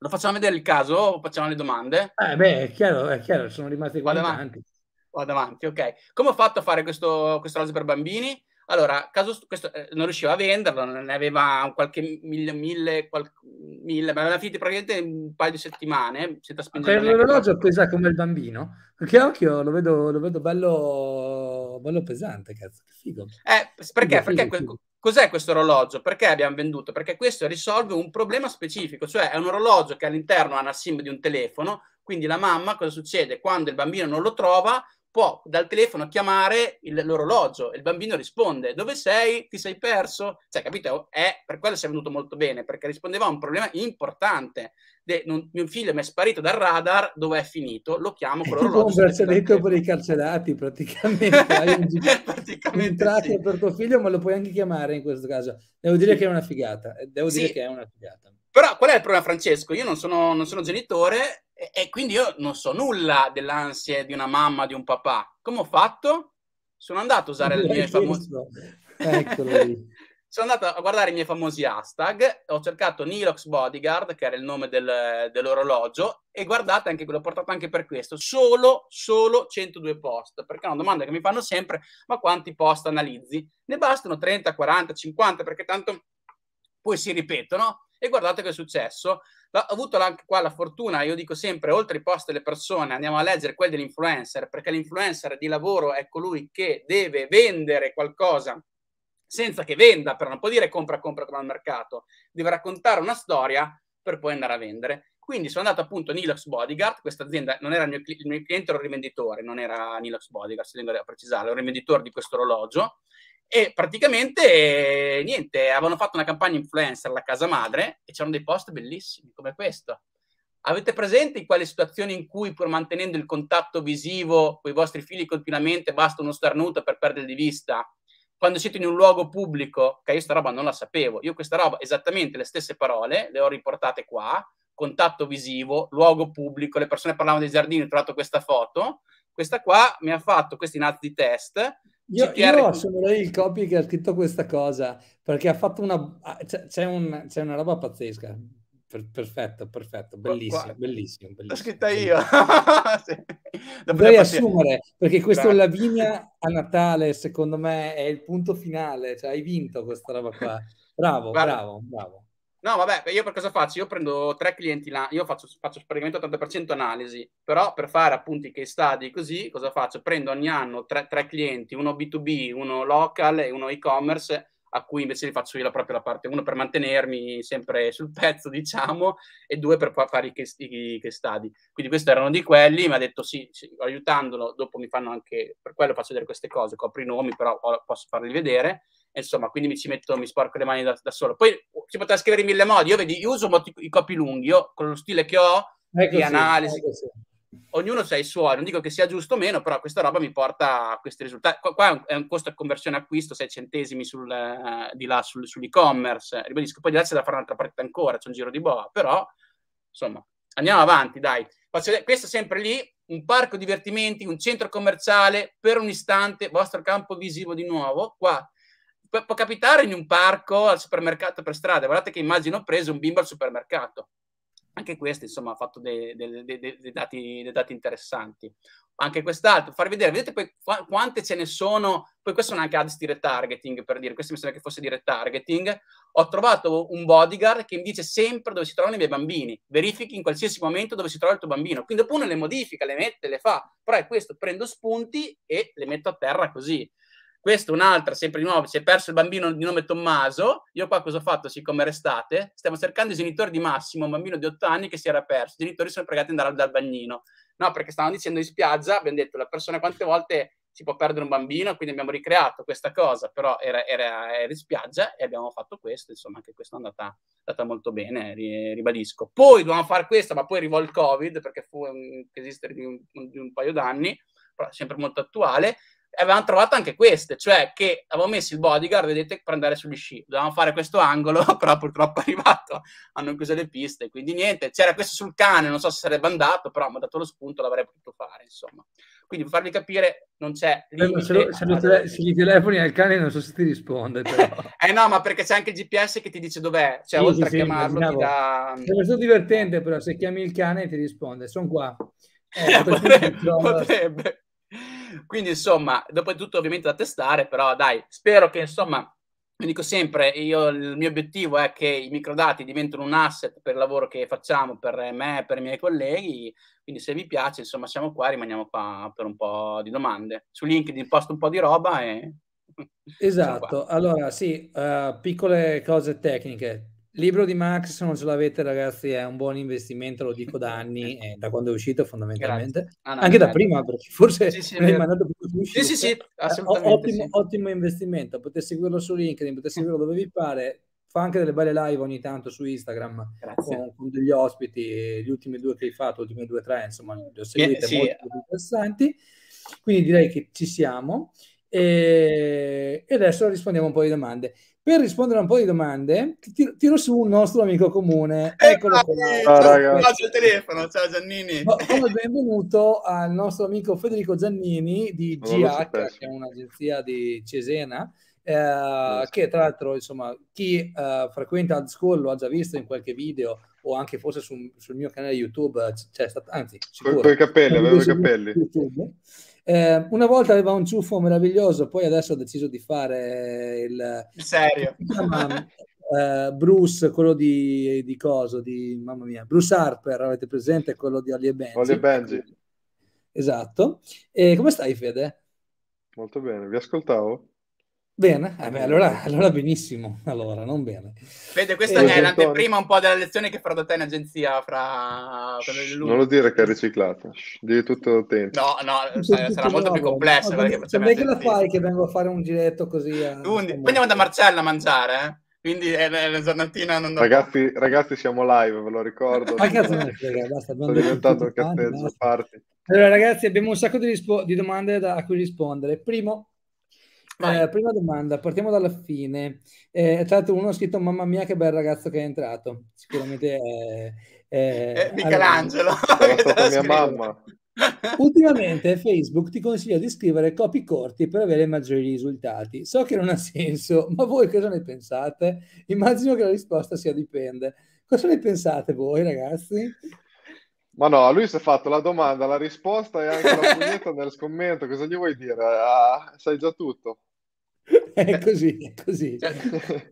Lo facciamo vedere il caso o facciamo le domande? Eh beh, è chiaro, è chiaro, sono rimasti qua davanti. Qua davanti, ok. Come ho fatto a fare questo, questo orologio per bambini? Allora, caso questo eh, non riusciva a venderlo, ne aveva qualche mille, mille, qual, mille ma era finito praticamente un paio di settimane senza spingere. Per l'orologio pesa come il bambino, perché occhio lo vedo, lo vedo bello, bello pesante, cazzo, che figo. Eh, perché? Figo, perché figo, que- figo. Cos'è questo orologio? Perché abbiamo venduto? Perché questo risolve un problema specifico, cioè è un orologio che all'interno ha una SIM di un telefono, quindi la mamma cosa succede? Quando il bambino non lo trova, può dal telefono chiamare il, l'orologio e il bambino risponde dove sei? Ti sei perso? Cioè, capito? È, per quello si è venuto molto bene, perché rispondeva a un problema importante. De, non, mio figlio mi è sparito dal radar, dove è finito? Lo chiamo con l'orologio. un versetto per i carcerati, praticamente. Hai un, sì. per tuo figlio, ma lo puoi anche chiamare in questo caso. Devo dire che è una figata. Eh, devo sì. dire che è una figata. Però qual è il problema, Francesco? Io non sono, non sono genitore, e, e quindi io non so nulla dell'ansia di una mamma, di un papà. Come ho fatto? Sono andato a usare le mie famosi... sono andato a guardare i miei famosi hashtag, ho cercato Nilox Bodyguard, che era il nome del, dell'orologio, e guardate anche quello, l'ho portato anche per questo, solo, solo 102 post, perché è una domanda che mi fanno sempre, ma quanti post analizzi? Ne bastano 30, 40, 50, perché tanto poi si ripetono, e guardate che è successo, ho avuto anche qua la fortuna, io dico sempre, oltre i post delle persone, andiamo a leggere quelli dell'influencer, perché l'influencer di lavoro è colui che deve vendere qualcosa senza che venda, però non può dire compra, compra come al mercato, deve raccontare una storia per poi andare a vendere. Quindi sono andato appunto a Nilox Bodyguard, questa azienda non era il mio, il mio cliente, era un rivenditore, non era Nilox Bodyguard, se tengo a precisare, era un rivenditore di questo orologio, e praticamente eh, niente, avevano fatto una campagna influencer alla casa madre e c'erano dei post bellissimi come questo. Avete presente in quelle situazioni in cui pur mantenendo il contatto visivo con i vostri figli continuamente basta uno starnuto per perdere di vista? Quando siete in un luogo pubblico, che io sta roba non la sapevo, io questa roba esattamente le stesse parole le ho riportate qua, contatto visivo, luogo pubblico, le persone parlavano dei giardini, ho trovato questa foto, questa qua mi ha fatto questi nati di test, io, io sono il copy che ha scritto questa cosa perché ha fatto una. Ah, c'è, un, c'è una roba pazzesca. Per, perfetto, perfetto, bellissimo, Qua, bellissimo, bellissimo, L'ho scritta io. Dovrei assumere perché questo Lavinia a Natale, secondo me, è il punto finale. Cioè, hai vinto questa roba qua. Bravo, Guarda. bravo, bravo. No, vabbè, io per cosa faccio? Io prendo tre clienti, là, io faccio, faccio praticamente 80% analisi, però per fare appunti case study così, cosa faccio? Prendo ogni anno tre, tre clienti, uno B2B, uno local e uno e-commerce, a cui invece li faccio io proprio la parte, uno per mantenermi sempre sul pezzo, diciamo, e due per fare i case, i case study. Quindi questo era uno di quelli, mi ha detto sì, sì, aiutandolo, dopo mi fanno anche, per quello faccio vedere queste cose, copro i nomi, però posso farli vedere, insomma, quindi mi ci metto, mi sporco le mani da, da solo. Poi si potrà scrivere in mille modi. Io vedi, io uso molti, i copi lunghi, io con lo stile che ho, è di analisi. Ognuno sa i suoi, non dico che sia giusto o meno, però questa roba mi porta a questi risultati. Qua, qua è un costo a conversione acquisto, 6 centesimi sul, eh, di là sul, sull'e-commerce. Eh, ribadisco, poi di là c'è da fare un'altra partita ancora, c'è un giro di boa, però insomma, andiamo avanti, dai. Faccio, questo sempre lì, un parco divertimenti, un centro commerciale, per un istante, vostro campo visivo di nuovo, qua Pu- può capitare in un parco, al supermercato, per strada. Guardate che immagine ho preso un bimbo al supermercato. Anche questo, insomma, ha fatto dei, dei, dei, dei dati, dati, interessanti. Anche quest'altro, far vedere, vedete poi qu- quante ce ne sono. Poi queste sono anche ad di retargeting, per dire, questo mi sembra che fosse di retargeting. Ho trovato un bodyguard che mi dice sempre dove si trovano i miei bambini. Verifichi in qualsiasi momento dove si trova il tuo bambino. Quindi dopo uno le modifica, le mette, le fa. Però è questo, prendo spunti e le metto a terra così. Questa è un'altra, sempre di nuovo, si è perso il bambino di nome Tommaso. Io qua cosa ho fatto, siccome restate? Stiamo cercando i genitori di Massimo, un bambino di otto anni che si era perso. I genitori sono pregati di andare dal bagnino. No, perché stavano dicendo in spiaggia, abbiamo detto, la persona quante volte si può perdere un bambino, quindi abbiamo ricreato questa cosa, però era, era, era in spiaggia e abbiamo fatto questo, insomma anche questo è andata, andata molto bene, ri, ribadisco. Poi dovevamo fare questo, ma poi arrivò il Covid, perché fu un esistere di un, di un paio d'anni, però sempre molto attuale, avevamo trovato anche queste, cioè che avevamo messo il bodyguard, vedete, per andare sugli sci. Dovevamo fare questo angolo, però purtroppo è arrivato, hanno chiuso le piste, quindi niente. C'era questo sul cane, non so se sarebbe andato, però mi ha dato lo spunto, l'avrei potuto fare, insomma. Quindi per farvi capire, non c'è limite. se, lo, se, tele- se, gli telefoni al cane non so se ti risponde, eh no, ma perché c'è anche il GPS che ti dice dov'è, cioè sì, oltre sì, a chiamarlo sì, ti dà... È stato divertente però, se chiami il cane ti risponde, sono qua. Eh, potrebbe, potrebbe. Quindi, insomma, dopo tutto ovviamente da testare, però dai, spero che, insomma, vi dico sempre, io, il mio obiettivo è che i microdati diventino un asset per il lavoro che facciamo per me e per i miei colleghi, quindi se vi piace, insomma, siamo qua, rimaniamo qua per un po' di domande. Su LinkedIn posto un po' di roba e... Esatto, allora sì, uh, piccole cose tecniche libro di Max, se non ce l'avete ragazzi, è un buon investimento, lo dico da anni, eh, da quando è uscito fondamentalmente, ah, no, anche da prima, perché forse sì, sì, mi mandato più di uscita. Sì, sì, sì, eh, assolutamente. Ottimo, sì. ottimo investimento, potete seguirlo su LinkedIn, potete mm. seguirlo dove vi pare, fa anche delle belle live ogni tanto su Instagram con, con, degli ospiti, gli ultimi due che hai fatto, gli ultimi due o tre, insomma, li ho eh, seguiti, sì, molto interessanti. Quindi direi che ci siamo. E, e adesso rispondiamo a un po' di domande per rispondere a un po' di domande, tiro su un nostro amico comune. Eh, Eccolo eh, qua. Ciao, ragazzi. il telefono, ciao Giannini. No, benvenuto al nostro amico Federico Giannini di GH, che è un'agenzia di Cesena, eh, che tra l'altro, insomma, chi eh, frequenta Ad School lo ha già visto in qualche video o anche forse su, sul mio canale YouTube, cioè, anzi, sicuro. Con i capelli, avevo i capelli. YouTube. Eh, una volta aveva un ciuffo meraviglioso, poi adesso ho deciso di fare il... il serio. Uh, Bruce, quello di, di Coso, di mamma mia, Bruce Harper, avete presente quello di Ollie e Benji? Ollie e Benji. Esatto. E come stai Fede? Molto bene, vi ascoltavo? Bene, eh allora, allora, benissimo, allora non bene. Vede, questa eh, è l'anteprima un po' della lezione che farò da te in agenzia fra... Shh, non lo dire che è riciclato, di tutto il tempo. No, no, sarà, sarà molto più complessa. No, perché perché che la fai che vengo a fare un giretto così? A... Poi andiamo da Marcella a mangiare, eh? quindi è eh, la giornatina non ragazzi, ragazzi siamo live ve lo ricordo ma cazzo non frega sono diventato un caffè party allora ragazzi abbiamo un sacco di, rispo- di domande da- a cui rispondere primo eh, prima domanda, partiamo dalla fine. Eh, tra l'altro uno ha scritto mamma mia che bel ragazzo che è entrato. Sicuramente è... è, è Michelangelo. Allora, mia mamma. Ultimamente Facebook ti consiglia di scrivere copy corti per avere maggiori risultati. So che non ha senso, ma voi cosa ne pensate? Immagino che la risposta sia dipende. Cosa ne pensate voi ragazzi? Ma no, lui si è fatto la domanda, la risposta e anche la pugnetta nel commento. Cosa gli vuoi dire? Ah, sai già tutto. È così, è così. C'è...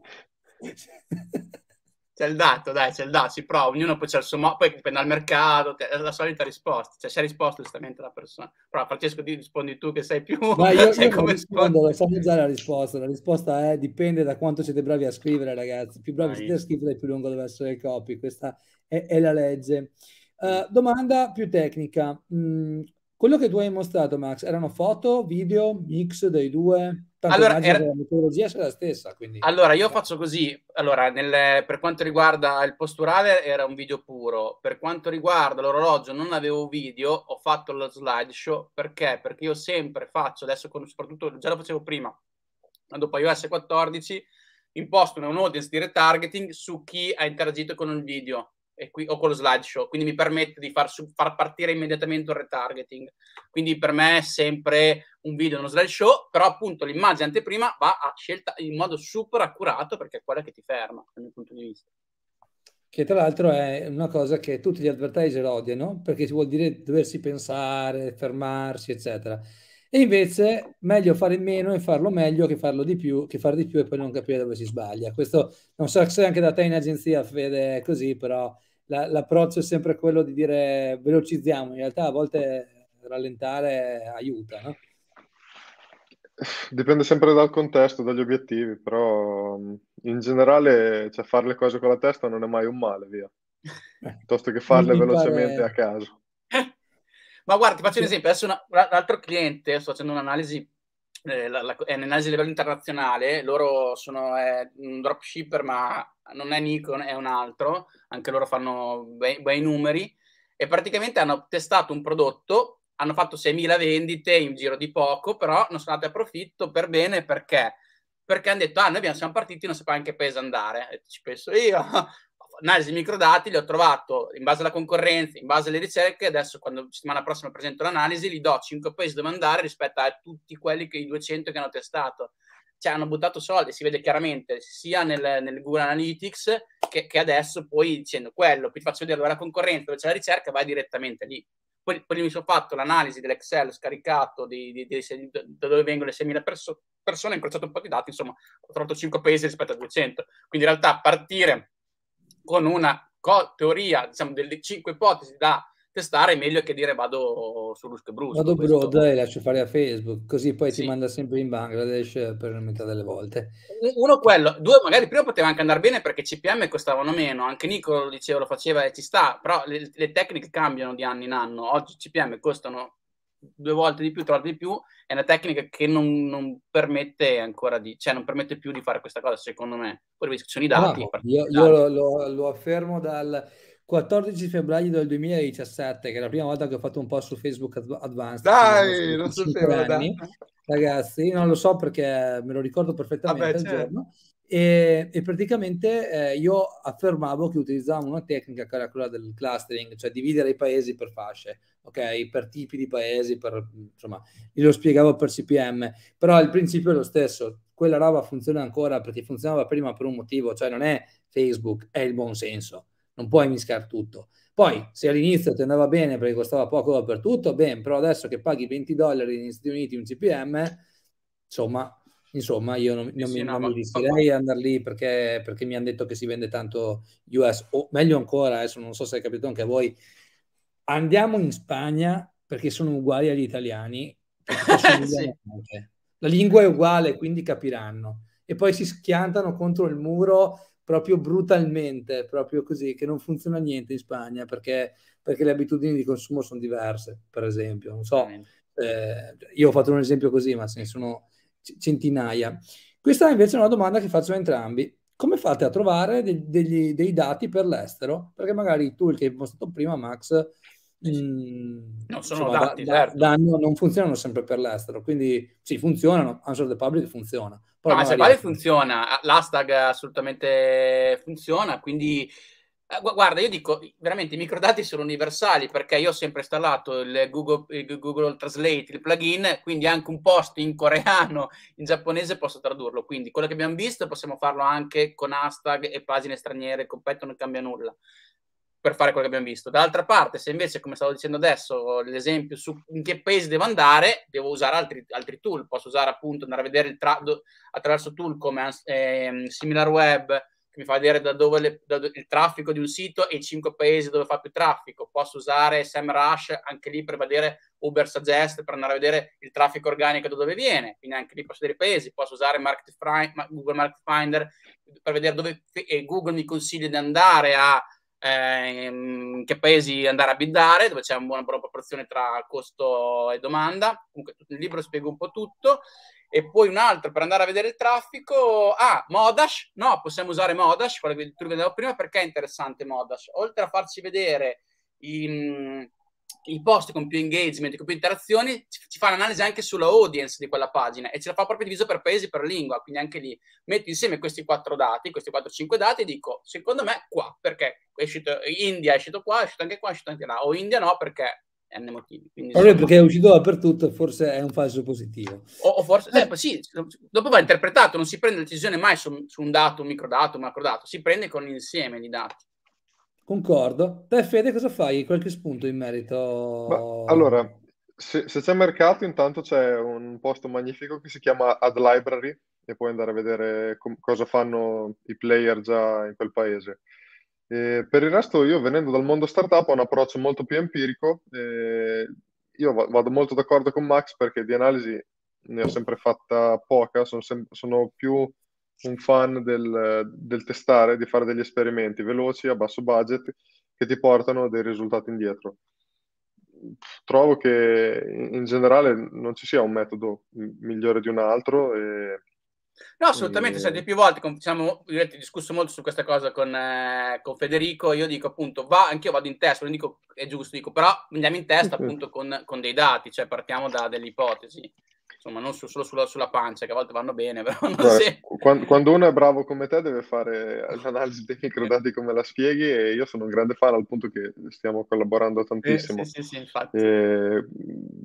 c'è il dato, dai, c'è il dato, si prova, ognuno può c'è il suo modo, poi dipende dal mercato, è la solita risposta, cioè si è risposto giustamente la persona. Però Francesco ti rispondi tu che sei più... Ma io, cioè, io come rispondo, lo già la risposta, la risposta è dipende da quanto siete bravi a scrivere ragazzi, più bravi ah, siete a scrivere più lungo deve essere il copy, questa è, è la legge. Uh, domanda più tecnica, mm, quello che tu hai mostrato Max, erano foto, video, mix dei due? Tanto allora, era... la metodologia sia la stessa. Quindi... Allora, io faccio così. Allora, nel, per quanto riguarda il posturale era un video puro. Per quanto riguarda l'orologio non avevo video, ho fatto lo slideshow. Perché? Perché io sempre faccio, adesso con, soprattutto, già lo facevo prima, dopo iOS 14, imposto un audience di retargeting su chi ha interagito con il video qui, o con lo slideshow, quindi mi permette di far, su, far, partire immediatamente il retargeting. Quindi per me è sempre un video, uno slideshow, però appunto l'immagine anteprima va a scelta in modo super accurato perché è quella che ti ferma dal mio punto di vista. Che tra l'altro è una cosa che tutti gli advertiser odiano perché vuol dire doversi pensare, fermarsi, eccetera. E invece meglio fare meno e farlo meglio che farlo di più, che far di più e poi non capire dove si sbaglia. Questo non so se anche da te in agenzia, Fede, è così, però la, l'approccio è sempre quello di dire velocizziamo, in realtà a volte rallentare aiuta, no? Dipende sempre dal contesto, dagli obiettivi, però in generale cioè, fare le cose con la testa non è mai un male, via. Piuttosto che farle velocemente a caso. Ma guarda, ti faccio un esempio, adesso una, un altro cliente, sto facendo un'analisi eh, la, la, è un'analisi a livello internazionale, loro sono eh, un dropshipper ma non è Nikon, è un altro, anche loro fanno bei, bei numeri e praticamente hanno testato un prodotto, hanno fatto 6.000 vendite in giro di poco, però non sono andate a profitto per bene perché perché hanno detto, ah, noi siamo partiti, non sappiamo in che paese andare. E ci penso io, analisi microdati, li ho trovato in base alla concorrenza, in base alle ricerche, adesso quando settimana prossima presento l'analisi, li do 5 paesi dove andare rispetto a tutti quelli che i 200 che hanno testato. Cioè hanno buttato soldi, si vede chiaramente sia nel, nel Google Analytics che, che, adesso poi dicendo quello, poi ti faccio vedere dove è la concorrenza, dove c'è la ricerca, vai direttamente lì. Poi, poi mi sono fatto l'analisi dell'Excel scaricato, di, di, di, di da dove vengono le 6.000 perso- persone, ho incrociato un po' di dati, insomma ho trovato 5 paesi rispetto a 200. Quindi in realtà partire con una co- teoria, diciamo, delle cinque ipotesi da testare, è meglio che dire vado su sullo scabruzzo. Vado broad e lascio fare a Facebook, così poi sì. ti manda sempre in Bangladesh per la metà delle volte. Uno quello, due magari prima poteva anche andare bene perché CPM costavano meno, anche Nico lo diceva lo faceva e ci sta, però le, le tecniche cambiano di anno in anno, oggi CPM costano due volte di più, tre volte di più, è una tecnica che non, non permette ancora di, cioè non permette più di fare questa cosa, secondo me. Poi ci sono i dati. No, io, io lo, lo, lo, affermo dal 14 febbraio del 2017, che è la prima volta che ho fatto un post su Facebook Advanced. Dai, non sapevo, anni. Ragazzi, non lo so perché me lo ricordo perfettamente Vabbè, il certo. giorno. E, e praticamente eh, io affermavo che utilizzavamo una tecnica che era quella del clustering, cioè dividere i paesi per fasce, ok? Per tipi di paesi, per, insomma, glielo spiegavo per CPM, però il principio è lo stesso, quella roba funziona ancora perché funzionava prima per un motivo, cioè non è Facebook, è il buon senso, non puoi mischiare tutto. Poi, se all'inizio ti andava bene perché costava poco dappertutto, ben, però adesso che paghi 20 dollari negli Stati Uniti un CPM, insomma, Insomma, io non, non sì, mi, no, non mi rischierei ad andare lì perché, perché mi hanno detto che si vende tanto US, o meglio ancora, adesso non so se hai capito anche voi, andiamo in Spagna perché sono uguali agli italiani. sì. La lingua è uguale, quindi capiranno. E poi si schiantano contro il muro proprio brutalmente, proprio così, che non funziona niente in Spagna perché, perché le abitudini di consumo sono diverse, per esempio. Non so, eh, io ho fatto un esempio così, ma se ne sono centinaia. Questa invece è una domanda che faccio a entrambi. Come fate a trovare de- degli, dei dati per l'estero? Perché magari tu, il che hai mostrato prima, Max, eh Mm, non sono insomma, dati, da, certo. da, non funzionano sempre per l'estero, quindi sì, funzionano, Answer the Public funziona. Però no, Answer the Public funziona, l'hashtag assolutamente funziona, quindi eh, guarda, io dico veramente i microdati sono universali perché io ho sempre installato il Google, il Google, Translate, il plugin, quindi anche un post in coreano, in giapponese posso tradurlo. Quindi quello che abbiamo visto possiamo farlo anche con hashtag e pagine straniere, con Python non cambia nulla per fare quello che abbiamo visto. Dall'altra parte, se invece, come stavo dicendo adesso, l'esempio su in che paese devo andare, devo usare altri, altri tool. Posso usare appunto andare a vedere tra- attraverso tool come eh, SimilarWeb mi fa vedere da dove le, da, il traffico di un sito e i cinque paesi dove fa più traffico. Posso usare SEMrush anche lì per vedere Uber Suggest per andare a vedere il traffico organico da dove viene, quindi anche lì posso vedere i paesi. Posso usare Market Find, Google Market Finder per vedere dove e Google mi consiglia di andare a eh, in che paesi andare a bidare, dove c'è una buona proporzione tra costo e domanda. Comunque, nel libro spiego un po' tutto e poi un altro per andare a vedere il traffico. Ah, Modash? No, possiamo usare Modash, quello che tu vedevo prima, perché è interessante Modash. Oltre a farci vedere i, mm, i post con più engagement, con più interazioni, ci fa un'analisi anche sulla audience di quella pagina e ce la fa proprio diviso per paesi, per lingua. Quindi anche lì metto insieme questi quattro dati, questi 4-5 dati e dico, secondo me qua, perché è uscito India, è uscito qua, è uscito anche qua, è uscito anche là, o India no perché n motivi. Proprio perché è uscito dappertutto, forse è un falso positivo. O, o forse, eh. eh sì, dopo va interpretato, non si prende decisione mai su, su un dato, un microdato, un macrodato, si prende con l'insieme di dati. Concordo. Te Fede cosa fai? Qualche spunto in merito? Ma, allora, se, se, c'è mercato intanto c'è un posto magnifico che si chiama Ad Library e puoi andare a vedere com- cosa fanno i player già in quel paese. Eh, per il resto, io venendo dal mondo startup ho un approccio molto più empirico. Eh, io vado molto d'accordo con Max perché di analisi ne ho sempre fatta poca, sono, sem- sono più un fan del, del, testare, di fare degli esperimenti veloci, a basso budget, che ti portano dei risultati indietro. Trovo che in generale non ci sia un metodo migliore di un altro. E No, assolutamente, Quindi... più volte diciamo, discusso molto su questa cosa con, eh, con, Federico, io dico appunto, va, anch'io vado in testa, non dico è giusto, dico, però andiamo in testa appunto con, con dei dati, cioè partiamo da delle ipotesi, insomma non su, solo sulla, sulla, pancia, che a volte vanno bene, però Guarda, se... quando, quando, uno è bravo come te deve fare l'analisi dei microdati eh. come la spieghi e io sono un grande fan al punto che stiamo collaborando tantissimo. Eh, sì, sì, sì, infatti. E, eh,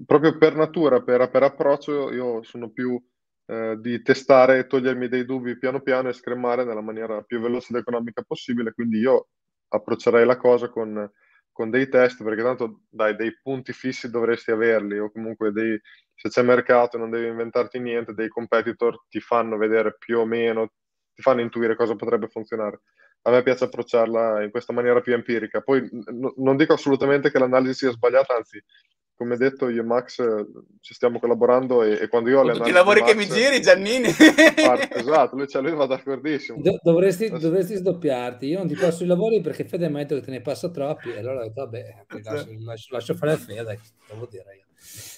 proprio per natura, per, per approccio, io sono più eh, di testare e togliermi dei dubbi piano piano e scremare nella maniera più veloce ed economica possibile. Quindi io approccerei la cosa con, con dei test, perché tanto dai, dei punti fissi dovresti averli, o comunque dei, se c'è mercato non devi inventarti niente, dei competitor ti fanno vedere più o meno, ti fanno intuire cosa potrebbe funzionare a me piace approcciarla in questa maniera più empirica. Poi n- non dico assolutamente che l'analisi sia sbagliata, anzi, come detto io e Max ci stiamo collaborando e, e quando io ho le I lavori Max, che mi giri, Giannini! Parte, esatto, lui, cioè, lui va d'accordissimo. Do- dovresti, dovresti, sdoppiarti, io non ti passo i lavori perché Fede mi ha detto che te ne passa troppi, e allora ho detto, vabbè, lascio, lascio, lascio fare a Fede, devo dire io.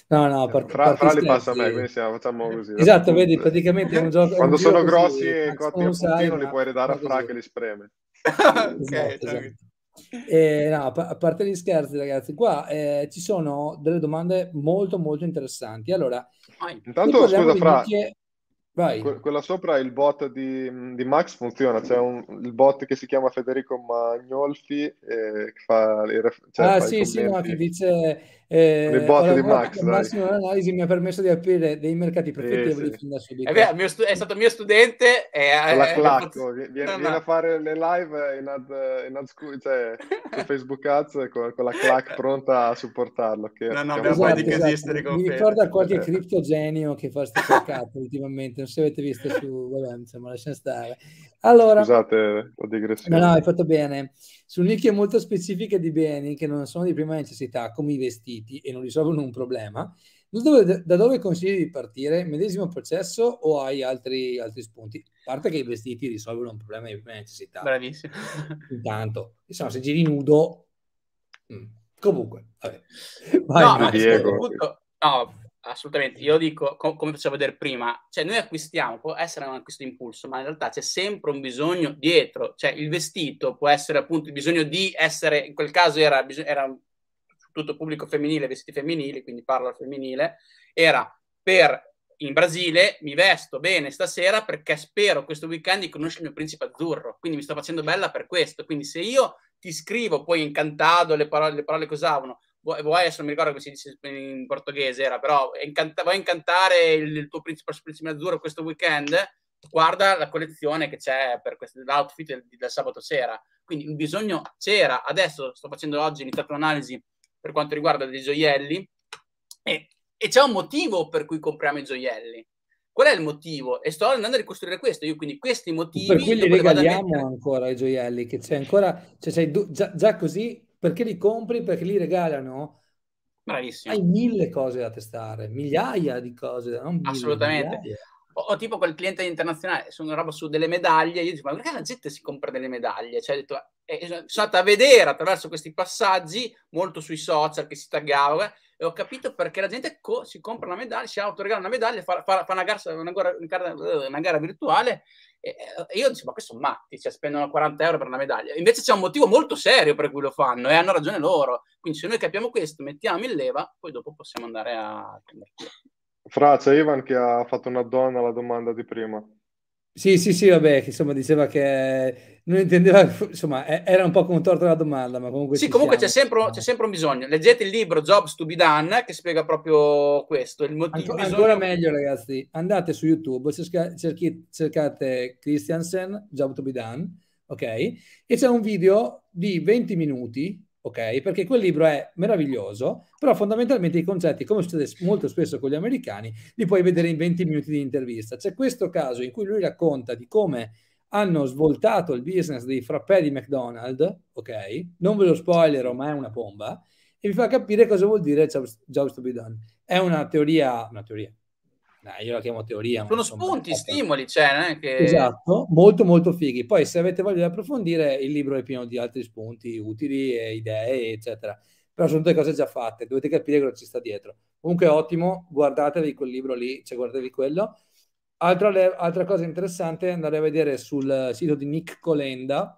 No, no, eh, per, fra, fra li passa a me, quindi siamo, facciamo eh, così. Esatto, da... vedi, praticamente è un eh, gioco... Quando un sono gioco grossi così, e cotti a puntino li puoi ridare a Fra che li spreme. Esatto, ok, esatto, esatto. Eh, no, a parte gli scherzi, ragazzi, qua eh, ci sono delle domande molto, molto interessanti. Allora, intanto scusa, Fra, che... que- quella sopra il bot di, di Max funziona. C'è un, il bot che si chiama Federico Magnolfi eh, che fa, cioè, ah, fa sì, sì, no, che dice eh, Le botte di Max. La massima analisi mi ha permesso di aprire dei mercati perfetti sì, sì. È, vero, mio stu- è stato mio studente. E, la eh, Clacco, viene, viene no, no. a fare le live in ad, in ad school, cioè, su Facebook Ads con, con la Clac pronta a supportarlo. Che, no, no, esatto, che esatto, di esatto. Con Mi ricorda qualche eh. criptogenio che fa sto caccato ultimamente, non so se avete visto su... Vabbè, insomma, lascia stare. Allora, Scusate la digressione. No, hai fatto bene. Su nicchie molto specifiche di beni che non sono di prima necessità, come i vestiti, e non risolvono un problema, da dove consigli di partire? Medesimo processo o hai altri, altri spunti? A parte che i vestiti risolvono un problema di prima necessità. Bravissimo. Intanto, insomma, se giri nudo... Mm. Comunque, vabbè. Vai, no, vai, Diego. Punto, no, Assolutamente, io dico com- come facevo vedere prima, cioè noi acquistiamo, può essere un acquisto impulso, ma in realtà c'è sempre un bisogno dietro, cioè il vestito può essere appunto il bisogno di essere, in quel caso era, era tutto pubblico femminile, vestiti femminili, quindi parlo femminile, era per in Brasile mi vesto bene stasera perché spero questo weekend di conoscere il mio principe azzurro, quindi mi sto facendo bella per questo, quindi se io ti scrivo poi incantato, le parole, le parole che usavano, vuoi adesso non mi ricordo come si dice in portoghese era, però incanta, vuoi incantare il, il tuo principe, principe azzurro questo weekend? Guarda la collezione che c'è per questo, l'outfit del, del, sabato sera. Quindi il bisogno c'era. Adesso sto facendo oggi, ho iniziato un'analisi per quanto riguarda dei gioielli e, e c'è un motivo per cui compriamo i gioielli. Qual è il motivo? E sto andando a ricostruire questo. Io quindi questi motivi... Per cui li regaliamo mettere... ancora i gioielli, che c'è ancora... Cioè, già, già così perché li compri? Perché li regalano Bravissimo. Hai mille cose da testare, migliaia di cose. Non Mille, Assolutamente. Migliaia. O, tipo quel cliente internazionale, sono roba su delle medaglie, io dico, ma perché la gente si compra delle medaglie? Cioè, detto, eh, eh, sono andata a vedere attraverso questi passaggi, molto sui social che si taggava, e ho capito perché la gente co- si compra una medaglia, si autoregala una medaglia, fa, fa, fa una, gara, una, gara, una gara virtuale e, io dico, ma questi sono matti, cioè spendono 40 euro per una medaglia. Invece c'è un motivo molto serio per cui lo fanno e hanno ragione loro. Quindi se noi capiamo questo, mettiamo in leva, poi dopo possiamo andare a... Fra, c'è Ivan che ha fatto una donna alla domanda di prima. Sì, sì, sì, vabbè, insomma diceva che non intendeva, insomma, era un po' contorta la domanda, ma comunque... Sì, comunque c'è sempre, c'è sempre, un bisogno. Leggete il libro Jobs to be Done che spiega proprio questo. Il motivo, Anc- bisogno... Ancora meglio, ragazzi, andate su YouTube, cerchi- cercate Christiansen, Job to be Done, ok? E c'è un video di 20 minuti ok? Perché quel libro è meraviglioso, però fondamentalmente i concetti, come succede molto spesso con gli americani, li puoi vedere in 20 minuti di intervista. C'è questo caso in cui lui racconta di come hanno svoltato il business dei frappè di McDonald's, ok? Non ve lo spoilerò, ma è una bomba, e vi fa capire cosa vuol dire jobs, jobs to be done. È una teoria, una teoria, io la chiamo teoria. Sono insomma, spunti, fatto... stimoli, cioè, che... Esatto, molto molto fighi. Poi se avete voglia di approfondire, il libro è pieno di altri spunti utili, e idee, eccetera. Però sono tutte cose già fatte, dovete capire cosa ci sta dietro. Comunque ottimo, guardatevi quel libro lì, cioè guardatevi quello. Altra, altra cosa interessante è andare a vedere sul sito di Nick Colenda.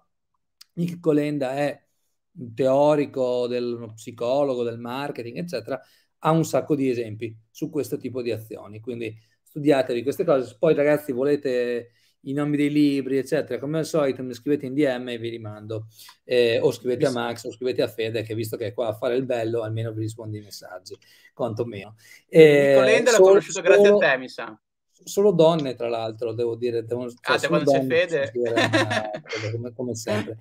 Nick Colenda è un teorico, del, uno psicologo, del marketing, eccetera, ha un sacco di esempi su questo tipo di azioni. Quindi studiatevi queste cose. Poi, ragazzi, volete i nomi dei libri, eccetera, come al solito mi scrivete in DM e vi rimando, eh, o scrivete a Max o scrivete a Fede, che visto che è qua a fare il bello, almeno vi rispondo i messaggi, quantomeno. Eh, Nicolenda l'ho conosciuto grazie a te, mi sa. Ah, solo donne, tra l'altro, devo dire. Devo, cioè, ah, quando c'è Fede. come, come sempre.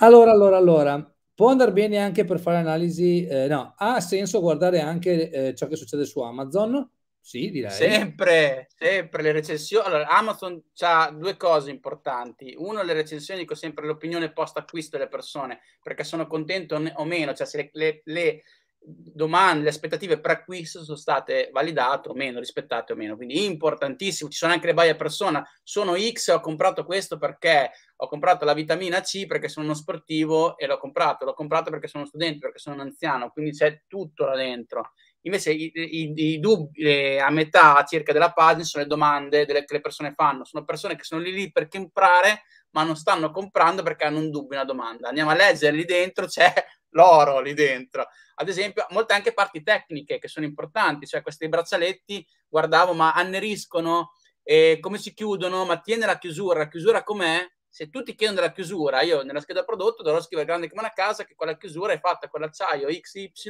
Allora, allora, allora, Può andare bene anche per fare analisi, eh, no, ha senso guardare anche eh, ciò che succede su Amazon? Sì, direi. Sempre, sempre le recensioni. Allora, Amazon ha due cose importanti. Uno, le recensioni, dico sempre l'opinione post acquisto delle persone, perché sono contento o meno, cioè se le, le, le domande, le aspettative per acquisto sono state validate o meno, rispettate o meno, quindi importantissimo, ci sono anche le baie a persona, sono X, ho comprato questo perché ho comprato la vitamina C perché sono uno sportivo e l'ho comprato, l'ho comprato perché sono studente, perché sono un anziano, quindi c'è tutto là dentro. Invece i, i, i dubbi eh, a metà circa della pagina sono le domande delle, che le persone fanno, sono persone che sono lì lì per comprare ma non stanno comprando perché hanno un dubbio, una domanda. Andiamo a leggere lì dentro, c'è l'oro lì dentro. Ad esempio, molte anche parti tecniche che sono importanti, cioè questi braccialetti, guardavo, ma anneriscono, e come si chiudono, ma tiene la chiusura, la chiusura com'è? Se tu ti chiedono la chiusura, io nella scheda prodotto dovrò scrivere grande come una casa che quella chiusura è fatta con l'acciaio XY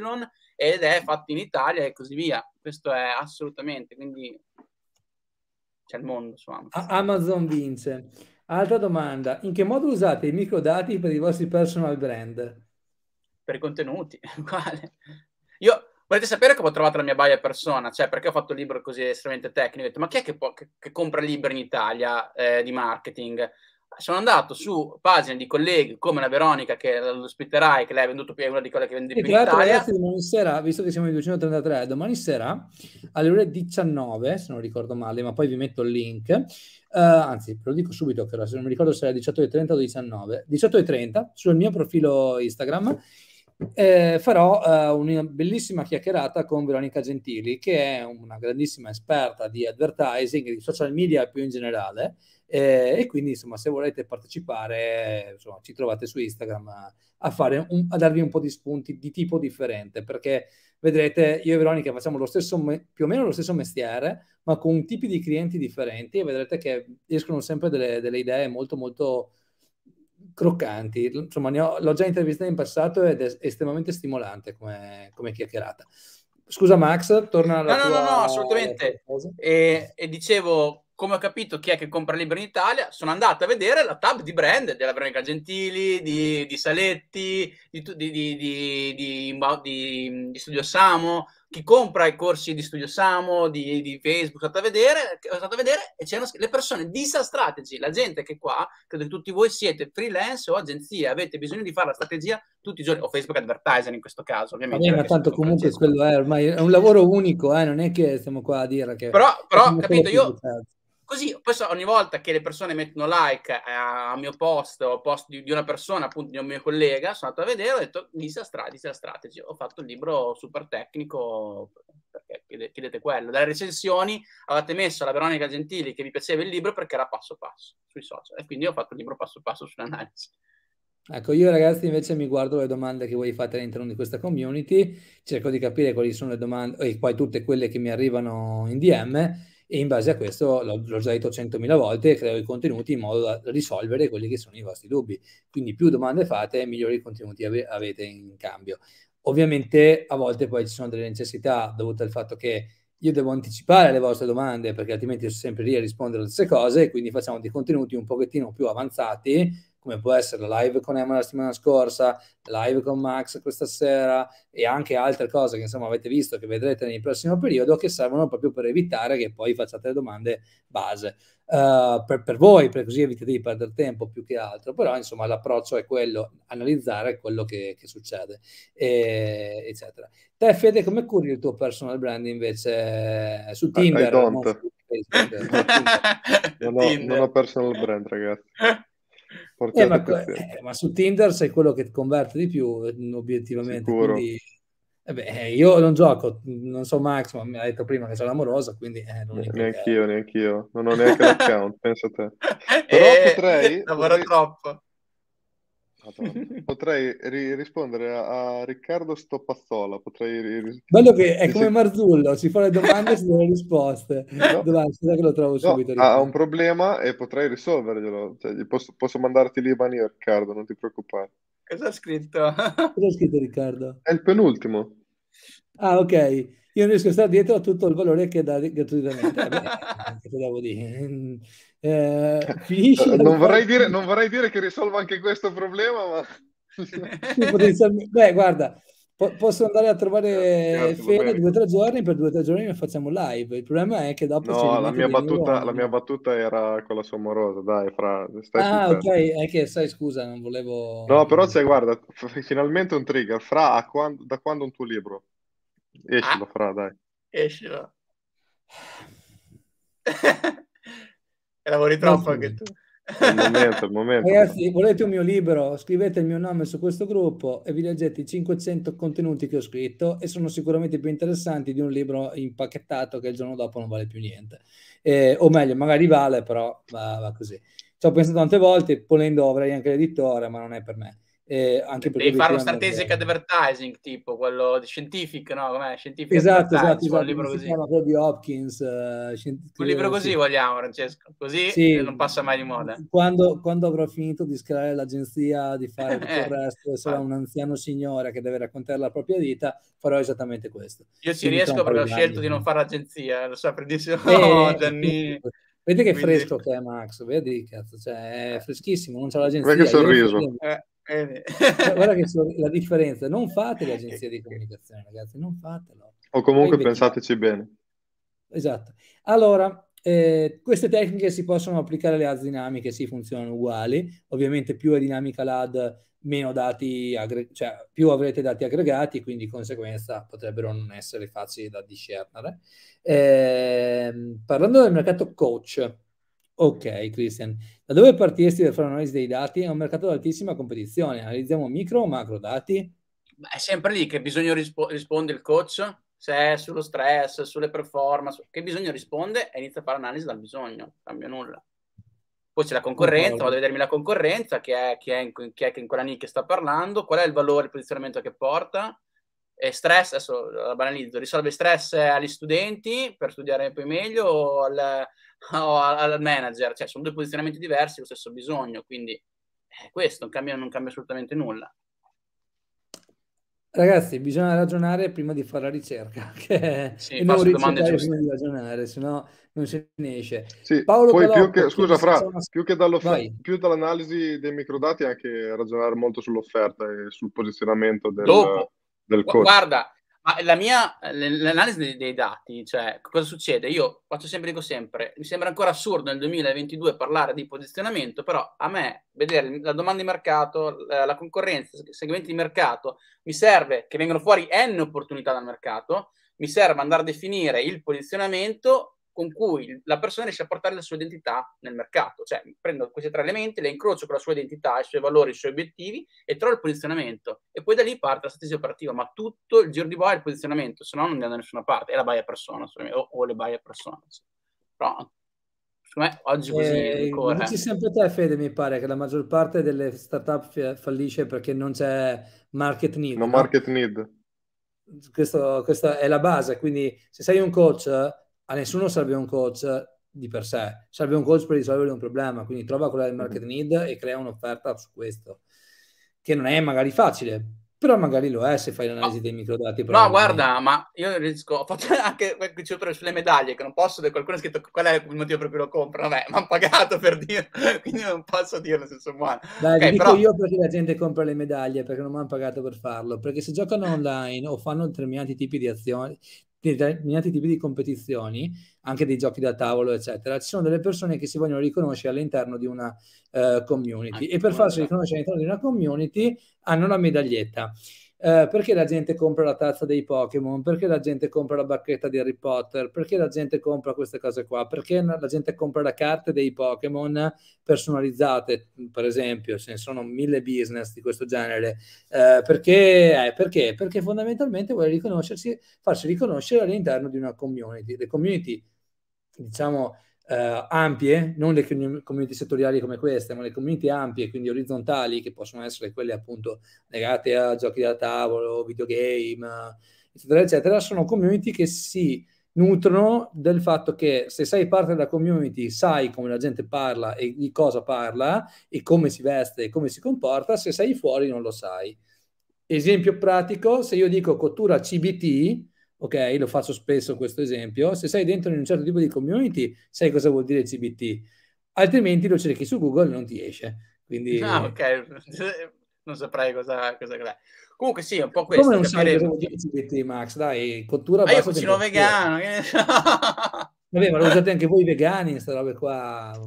ed è fatta in Italia e così via. Questo è assolutamente, quindi c'è il mondo su Amazon. Amazon vince. Altra domanda, in che modo usate i microdati per i vostri personal brand? per i contenuti, uguale. Io, volete sapere come ho trovato la mia baia persona? Cioè, perché ho fatto un libro così estremamente tecnico? Ho detto, ma chi è che, può, che, che compra libri in Italia eh, di marketing? Sono andato su pagine di colleghi come la Veronica che l'ospiterai, che lei ha venduto più, è una di quelle che vende più in Italia. Ragazzi, domani sera, visto che siamo in 233, domani sera alle ore 19, se non ricordo male, ma poi vi metto il link, Uh, anzi, ve lo dico subito, che se non mi ricordo se era 18.30 o 19, 18.30 sul mio profilo Instagram eh, farò eh, una bellissima chiacchierata con Veronica Gentili, che è una grandissima esperta di advertising, di social media più in generale. Eh, e quindi, insomma, se volete partecipare, insomma, ci trovate su Instagram a, a, un, a, darvi un po' di spunti di tipo differente, perché vedrete, io e Veronica facciamo lo stesso, più o meno lo stesso mestiere, ma con tipi di clienti differenti e vedrete che escono sempre delle, delle idee molto, molto croccanti. Insomma, ho, l'ho già intervistata in passato ed è estremamente stimolante come, come chiacchierata. Scusa Max, torna alla no, tua... No, no, no, assolutamente. E, e, dicevo, come ho capito chi è che compra libri in Italia, sono andata a vedere la tab di brand della Veronica Gentili, di, di Saletti, di, di, di Studio Samo, chi compra i corsi di Studio Samo, di, di Facebook, andate a vedere, andate a vedere e c'erano le persone di Sa Strategy, la gente che qua, credo che tutti voi siete freelance o agenzie, avete bisogno di fare la strategia tutti i giorni, o Facebook Advertising in questo caso, ovviamente. ma tanto comunque quello è ormai, è un lavoro unico, eh, non è che stiamo qua a dire che... Però, però capito, io... Così poi ogni volta che le persone mettono like a, a mio post o post di, di, una persona, appunto di un mio collega, sono andato a vedere e ho detto Lisa Strati, Lisa Strategy. Ho fatto un libro super tecnico, perché chiedete, quello. Dalle recensioni avete messo alla Veronica Gentili che vi piaceva il libro perché era passo passo sui social. E quindi ho fatto il libro passo passo sull'analisi. Ecco, io ragazzi invece mi guardo le domande che voi fate all'interno di questa community, cerco di capire quali sono le domande, e poi tutte quelle che mi arrivano in DM e in base a questo l'ho, l'ho già detto 100.000 volte, creo i contenuti in modo da risolvere quelli che sono i vostri dubbi. Quindi più domande fate, migliori contenuti ave- avete in cambio. Ovviamente a volte poi ci sono delle necessità dovute al fatto che io devo anticipare le vostre domande perché altrimenti sono sempre lì a rispondere alle stesse cose, quindi facciamo dei contenuti un pochettino più avanzati come può essere la live con Emma la settimana scorsa, live con Max questa sera e anche altre cose che insomma avete visto che vedrete nel prossimo periodo che servono proprio per evitare che poi facciate le domande base. Uh, per, per, voi, per così evitate di perdere tempo più che altro, però insomma l'approccio è quello, analizzare quello che, che succede, e, eccetera. Te Fede, come curi il tuo personal brand invece eh, eh, su Tinder? I, I no, su Facebook, non, ho, non ho personal brand ragazzi. Eh, ma, eh, ma, su Tinder sei quello che converte di più, eh, obiettivamente. Quindi, eh beh, eh, io non gioco, non so Max, ma mi ha detto prima che sono amorosa, quindi... Eh, non neanche io, neanche io. Non ho neanche l'account, penso a te. Però potrei... lavoro potrei... troppo. Potrei ri- rispondere a, a Riccardo Stoppazzola. Potrei ri- Bello che è come Marzullo, si fa le domande e si dà le risposte. No. Domani, che lo trovo subito. ha un problema e potrei risolverglielo. Cioè, posso, posso, mandarti lì mani, Riccardo, non ti preoccupare. Cosa ha scritto? Cosa ha scritto Riccardo? È il penultimo. Ah, ok. Io non riesco a stare dietro a tutto il valore che dà gratuitamente. Vabbè, che devo dire? Eh, finisce eh, non, vorrei dire, non, vorrei dire, che risolva anche questo problema, ma... sì, Beh, guarda, po- posso andare a trovare Grazie, certo, certo, Fede due o tre giorni, per due o tre giorni facciamo live. Il problema è che dopo... No, la mia, battuta, la mia, battuta, era quella su Amorosa, dai, fra... Stai ah, ok, è che sai, scusa, non volevo... No, però sai, guarda, f- finalmente un trigger, fra, quando, da quando un tuo libro? Escilo, ah. fra, dai. Escilo. Lavori troppo anche tu. Il momento, il momento. Ragazzi, volete un mio libro? Scrivete il mio nome su questo gruppo e vi leggete i 500 contenuti che ho scritto e sono sicuramente più interessanti di un libro impacchettato che il giorno dopo non vale più niente. Eh, o meglio, magari vale, però va, va così. Ci ho pensato tante volte, ponendo avrei anche l'editore, ma non è per me. Eh, anche Devi fare uno strategic advertising, tipo quello di scientific, no? Com'è? Scientific esatto, esatto, esatto, eh, un libro così. Si chiama di Hopkins. Uh, scientific... Un libro così sì. vogliamo, Francesco, così sì. non passa mai di moda. Quando, quando, avrò finito di scrivere l'agenzia, di fare tutto il resto, e sarà un anziano signore che deve raccontare la propria vita, farò esattamente questo. Io ci Quindi riesco perché ho scelto di non fare l'agenzia, lo so, per dirsi, no, eh, Gianni... Vedi che Quindi... fresco che è Max, vedi, cazzo, cioè, è freschissimo, non c'è l'agenzia. Vedi che sorriso. Io, eh, cioè, Guarda che sono, la differenza, non fate le eh, di comunicazione, ragazzi, non fatelo. O comunque Poi pensateci bene. Esatto. Allora, eh, queste tecniche si possono applicare alle ads dinamiche, sì, funzionano uguali. Ovviamente più è dinamica l'ad, meno dati, aggre- cioè più avrete dati aggregati, quindi di conseguenza potrebbero non essere facili da discernere. Eh, parlando del mercato coach, Ok, Christian. Da dove partiresti per fare un'analisi dei dati? È un mercato di altissima competizione. Analizziamo micro o macro dati? Beh, è sempre lì che bisogna rispo- rispondere il coach, se è sullo stress, sulle performance, che bisogno risponde e inizia a fare analisi dal bisogno, cambia nulla. Poi c'è la concorrenza, vado a vedermi la concorrenza, chi è, chi, è in, chi è in quella nicchia sta parlando, qual è il valore, il posizionamento che porta, e stress, adesso la banalizzo, risolve stress agli studenti per studiare poi meglio, al, o al manager, cioè sono due posizionamenti diversi, lo stesso bisogno, quindi eh, questo non cambia, non cambia assolutamente nulla. Ragazzi, bisogna ragionare prima di fare la ricerca, che sì, e non ricercare prima di ragionare, sennò non se ne esce. Sì, Paolo poi Palocco, più che, scusa Fra, più che più dall'analisi dei microdati anche ragionare molto sull'offerta e sul posizionamento del, Dopo. del coach. Guarda, ma la mia, l'analisi dei, dei, dati, cioè cosa succede? Io faccio sempre, dico sempre, mi sembra ancora assurdo nel 2022 parlare di posizionamento, però a me vedere la domanda di mercato, la, la concorrenza, i segmenti di mercato, mi serve che vengano fuori N opportunità dal mercato, mi serve andare a definire il posizionamento con cui la persona riesce a portare la sua identità nel mercato. Cioè, prendo questi tre elementi, le incrocio con la sua identità, i suoi valori, i suoi obiettivi e trovo il posizionamento. E poi da lì parte la strategia operativa, ma tutto il giro di boia è il posizionamento, se no non andiamo da nessuna parte. È la buyer persona, o, o le buyer personas. Però, secondo me, oggi così eh, ancora... Dici sempre te, Fede, mi pare, che la maggior parte delle startup fallisce perché non c'è market need. No, no? market need. Questo, questa è la base, quindi se sei un coach a nessuno serve un coach di per sé, serve un coach per risolvere un problema, quindi trova quella del market mhm. need e crea un'offerta su questo, che non è magari facile, però magari lo è se fai l'analisi no. dei microdati. No, guarda, ma io riesco, ho fatto anche sulle medaglie, che non posso, qualcuno ha scritto qual è il motivo per cui lo compro, vabbè, mi hanno pagato per dire, quindi non posso dirlo se sono buono. Dai, okay, dico però... io perché la gente compra le medaglie, perché non mi hanno pagato per farlo, perché se giocano online o fanno determinati tipi di azioni, di determinati tipi di competizioni, anche dei giochi da tavolo, eccetera, ci sono delle persone che si vogliono riconoscere all'interno di una uh, community anche e per farsi riconoscere all'interno di una community hanno una medaglietta. Eh, perché la gente compra la tazza dei Pokémon? Perché la gente compra la bacchetta di Harry Potter? Perché la gente compra queste cose qua? Perché la gente compra le carte dei Pokémon personalizzate, per esempio? Ce ne sono mille business di questo genere. Eh, perché, eh, perché? Perché fondamentalmente vuole riconoscersi, farsi riconoscere all'interno di una community. Le community, diciamo, eh, ampie, non le community settoriali come queste, ma le community ampie, quindi orizzontali, che possono essere quelle appunto legate a giochi da tavolo, videogame, eccetera, eccetera, sono community che si nutrono del fatto che se sei parte della community sai come la gente parla e di cosa parla e come si veste e come si comporta, se sei fuori non lo sai. Esempio pratico, se io dico cottura CBT, ok? Lo faccio spesso questo esempio. Se sei dentro in un certo tipo di community, sai cosa vuol dire CBT, altrimenti lo cerchi su Google e non ti esce. Quindi... No, ah, ok, non saprei cosa, cosa è. Comunque sì, è un po' questo. Come non capire... sai cosa vuol dire CBT, Max? Dai, cottura... Ma io cucino vegano! Vabbè, ma lo usate anche voi vegani, questa roba qua...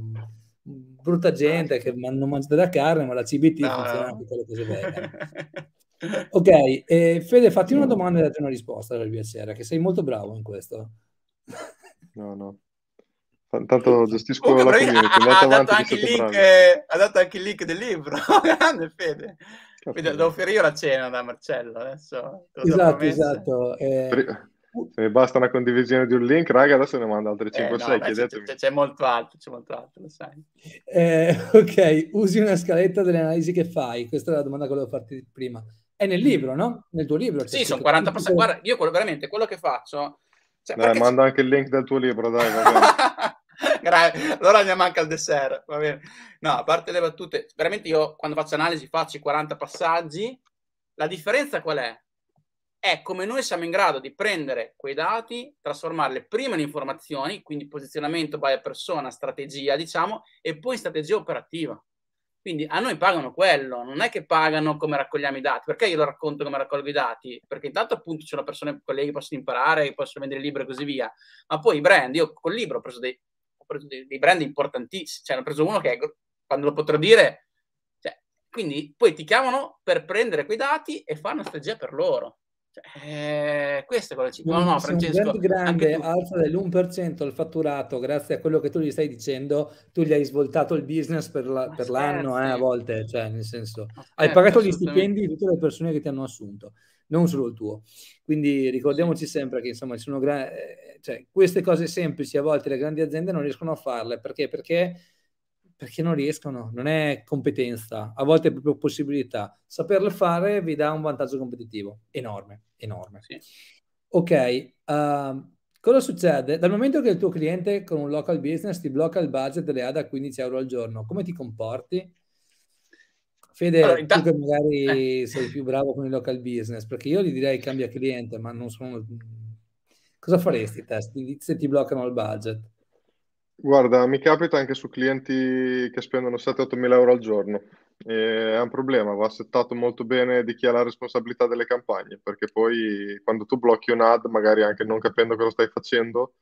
Brutta gente che non mangia la carne, ma la CBT no. funziona anche con le cose belle. ok, eh, Fede, fatti una domanda e date una risposta per piacere, che sei molto bravo in questo. no, no. Tanto gestisco oh, la community. Ha, ha, dato anche il link, eh, ha dato anche il link del libro. Grande Fede. Quindi devo offrire io la cena da Marcello adesso. Esatto, esatto. Eh... Se mi basta una condivisione di un link, raga, adesso ne mando altri 5 eh, o eh, 6. No, beh, c'è, c'è, molto altro, c'è molto altro, lo sai. Eh, ok, usi una scaletta delle analisi che fai. Questa è la domanda che volevo farti prima. È nel mm. libro, no? Nel tuo libro. Sì, cioè, sono 40 passaggi. Guarda, io quello, veramente quello che faccio... Cioè, dai, manda c'è... anche il link del tuo libro, dai. Grazie. allora andiamo anche al dessert, va bene. No, a parte le battute, veramente io quando faccio analisi faccio i 40 passaggi. La differenza qual è? È come noi siamo in grado di prendere quei dati, trasformarli prima in informazioni, quindi posizionamento by persona, strategia, diciamo, e poi in strategia operativa. Quindi a noi pagano quello, non è che pagano come raccogliamo i dati. Perché io lo racconto come raccolgo i dati? Perché intanto appunto ci sono persone, colleghi che possono imparare, che possono vendere libri e così via. Ma poi i brand, io col libro ho preso dei, ho preso dei, dei brand importantissimi, cioè ne ho preso uno che quando lo potrò dire... Cioè, quindi poi ti chiamano per prendere quei dati e fare una strategia per loro. Cioè, eh, questo è quello che ci... No, no, no Francesco... Un grande alza dell'1% il fatturato grazie a quello che tu gli stai dicendo, tu gli hai svoltato il business per, la, per l'anno eh, a volte, cioè nel senso... Scherzi, hai pagato gli stipendi di tutte le persone che ti hanno assunto, non solo il tuo. Quindi ricordiamoci sempre che insomma sono gra- eh, cioè, queste cose semplici a volte le grandi aziende non riescono a farle perché? Perché perché non riescono, non è competenza, a volte è proprio possibilità. Saperlo fare vi dà un vantaggio competitivo enorme, enorme. Sì. Ok, uh, cosa succede? Dal momento che il tuo cliente con un local business ti blocca il budget delle ADA a 15 euro al giorno, come ti comporti? Fede, allora, intanto... tu che magari sei più bravo con il local business, perché io gli direi cambia cliente, ma non sono... Cosa faresti te se ti bloccano il budget? Guarda, mi capita anche su clienti che spendono 7-8 mila euro al giorno. E è un problema, va settato molto bene di chi ha la responsabilità delle campagne, perché poi quando tu blocchi un ad, magari anche non capendo cosa stai facendo,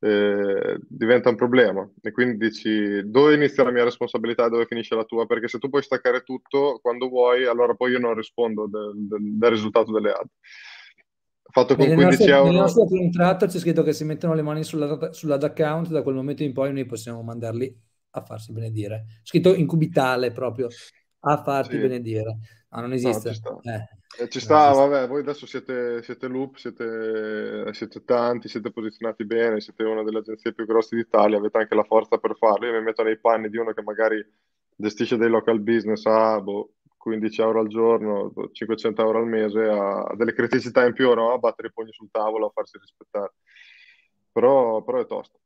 eh, diventa un problema. E quindi dici dove inizia la mia responsabilità e dove finisce la tua, perché se tu puoi staccare tutto quando vuoi, allora poi io non rispondo del, del, del risultato delle ad fatto con 15 nostre, euro. Nel nostro contratto c'è scritto che si mettono le mani sulla, sull'ad account, da quel momento in poi noi possiamo mandarli a farsi benedire. Scritto in cubitale proprio, a farti sì. benedire. Ma ah, non esiste. No, ci sta, eh, eh ci sta esiste. vabbè, voi adesso siete, siete loop, siete, siete, tanti, siete posizionati bene, siete una delle agenzie più grosse d'Italia, avete anche la forza per farlo. Io mi metto nei panni di uno che magari gestisce dei local business a ah, boh, 15 euro al giorno, 500 euro al mese, a, delle criticità in più o no, a battere i pugni sul tavolo, a farsi rispettare. Però, però è tosto.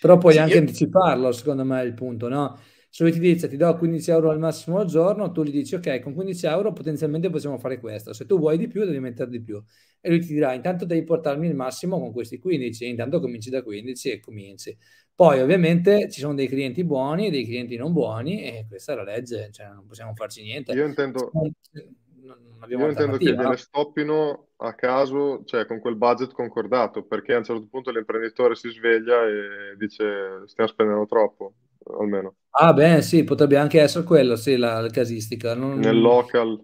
Però puoi sì, anche io... anticiparlo, secondo me è il punto, no? Se lui ti dice ti do 15 euro al massimo al giorno, tu gli dici ok, con 15 euro potenzialmente possiamo fare questo, se tu vuoi di più devi mettere di più. E lui ti dirà intanto devi portarmi il massimo con questi 15, e intanto cominci da 15 e cominci. Poi ovviamente ci sono dei clienti buoni e dei clienti non buoni e questa è la legge, cioè non possiamo farci niente. Io intendo... Io intendo che no? gliele stoppino a caso, cioè con quel budget concordato, perché a un certo punto l'imprenditore si sveglia e dice stiamo spendendo troppo almeno. Ah, beh, sì, potrebbe anche essere quello, sì, la, la casistica. Non... Nel local.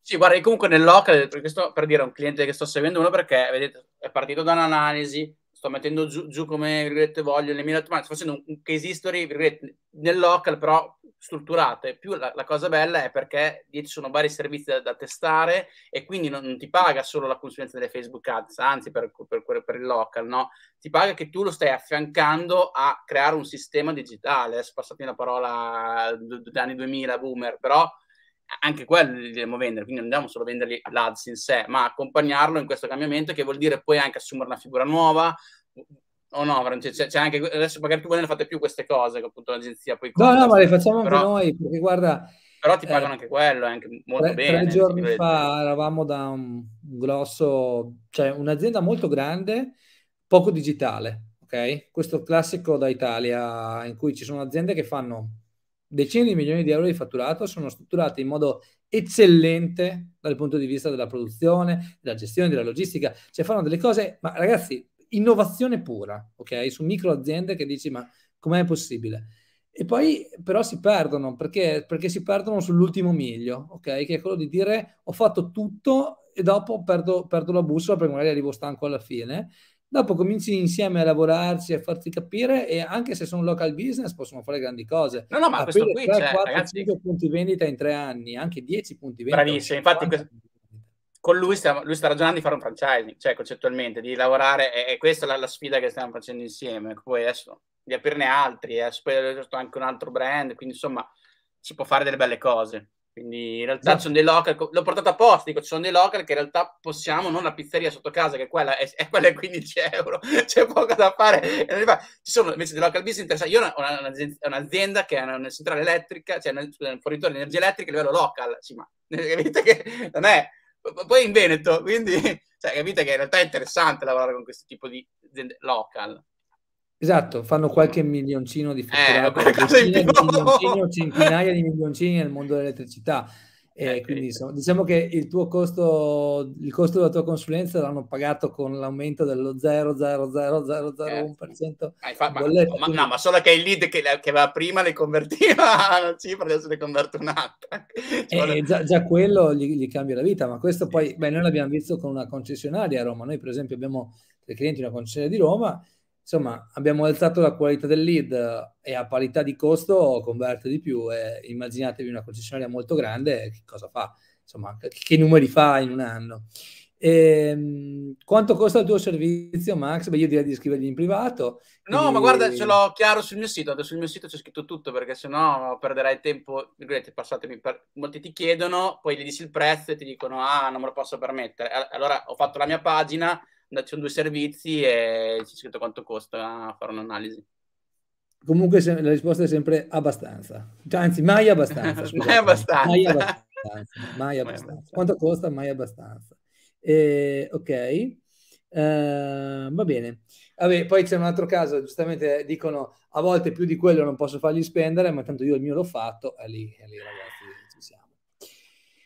Sì, guarda, comunque nel local, perché sto, per dire un cliente che sto seguendo uno perché, vedete, è partito da un'analisi, sto mettendo giù, giù come voglio le mie domande, sto facendo un case history nel local, però strutturato e più la, la, cosa bella è perché ci sono vari servizi da, da testare e quindi non, non, ti paga solo la consulenza delle Facebook Ads, anzi per, per, per, il local, no? Ti paga che tu lo stai affiancando a creare un sistema digitale, passati una parola degli anni 2000 boomer, però anche quello li dobbiamo vendere, quindi non dobbiamo solo venderli l'ads in sé, ma accompagnarlo in questo cambiamento che vuol dire poi anche assumere una figura nuova, o oh no, Francesco? C'è, anche adesso magari tu voi ne fate più queste cose che appunto l'agenzia poi conta, No, no, ma le facciamo però, anche noi, perché guarda però ti eh, pagano eh, anche quello, anche molto tre, bene. Tre giorni fa eravamo da un grosso, cioè un'azienda molto grande, poco digitale, ok? Questo classico da Italia in cui ci sono aziende che fanno decine di milioni di euro di fatturato, sono strutturate in modo eccellente dal punto di vista della produzione, della gestione, della logistica, cioè fanno delle cose, ma ragazzi, innovazione pura, ok? Su micro aziende che dici ma com'è possibile? E poi però si perdono, perché? perché si perdono sull'ultimo miglio, ok? Che è quello di dire ho fatto tutto e dopo perdo, perdo la bussola perché magari arrivo stanco alla fine. Dopo cominci insieme a lavorarci, a farti capire e anche se sono local business possono fare grandi cose. No, no, ma Aprire questo qui 3, c'è, 4, ragazzi... 5 punti vendita in tre anni, anche 10 punti vendita. Bravissimo, infatti questo con lui, stiamo, lui sta ragionando di fare un franchising, cioè concettualmente, di lavorare, e, e questa è la, la, sfida che stiamo facendo insieme, ecco, poi adesso di aprirne altri, eh, adesso poi anche un altro brand, quindi insomma si può fare delle belle cose. Quindi in realtà no. sono dei local, l'ho portato apposta, dico, ci sono dei local che in realtà possiamo, non la pizzeria sotto casa, che quella è, è quella è 15 euro, c'è poco da fare. Ci sono invece dei local business interessanti. Io ho una, una, un'azienda che è una, una centrale elettrica, cioè una, un fornitore di energia elettrica a livello local, sì, ma capite che non è poi in Veneto, quindi cioè, capite che in realtà è interessante lavorare con questo tipo di aziende local. Esatto, fanno qualche mm. milioncino di eh, fatturato, eh, di milioncino, centinaia di milioncini nel mondo dell'elettricità eh, eh, quindi eh, insomma, eh. diciamo che il tuo costo, il costo della tua consulenza l'hanno pagato con l'aumento dello 0,00001%. Eh, certo. fa, ma, ma, no, ma solo che il lead che, che aveva prima le convertiva la cifra, adesso le converte un'altra. Cioè, eh, già, già, quello gli, gli, cambia la vita, ma questo poi, beh, noi l'abbiamo visto con una concessionaria a Roma. Noi, per esempio, abbiamo dei clienti di una concessionaria di Roma insomma, abbiamo alzato la qualità del lead eh, e a parità di costo converte di più. E immaginatevi una concessionaria molto grande, che cosa fa? Insomma, che numeri fa in un anno? E, ehm, quanto costa il tuo servizio, Max? Beh, io direi di scrivergli in privato. No, e... ma guarda, ce l'ho chiaro sul mio sito. Adesso sul mio sito c'è scritto tutto perché sennò perderai tempo. passatemi per... Molti ti chiedono, poi gli dici il prezzo e ti dicono: Ah, non me lo posso permettere. Allora ho fatto la mia pagina sono due servizi e c'è scritto quanto costa fare un'analisi. Comunque se, la risposta è sempre abbastanza, cioè, anzi mai abbastanza. mai, abbastanza. mai abbastanza. Mai abbastanza. Quanto costa? Mai abbastanza. Eh, ok. Uh, va bene. Vabbè, poi c'è un altro caso, giustamente dicono a volte più di quello non posso fargli spendere, ma tanto io il mio l'ho fatto, e lì, e lì ragazzi ci siamo.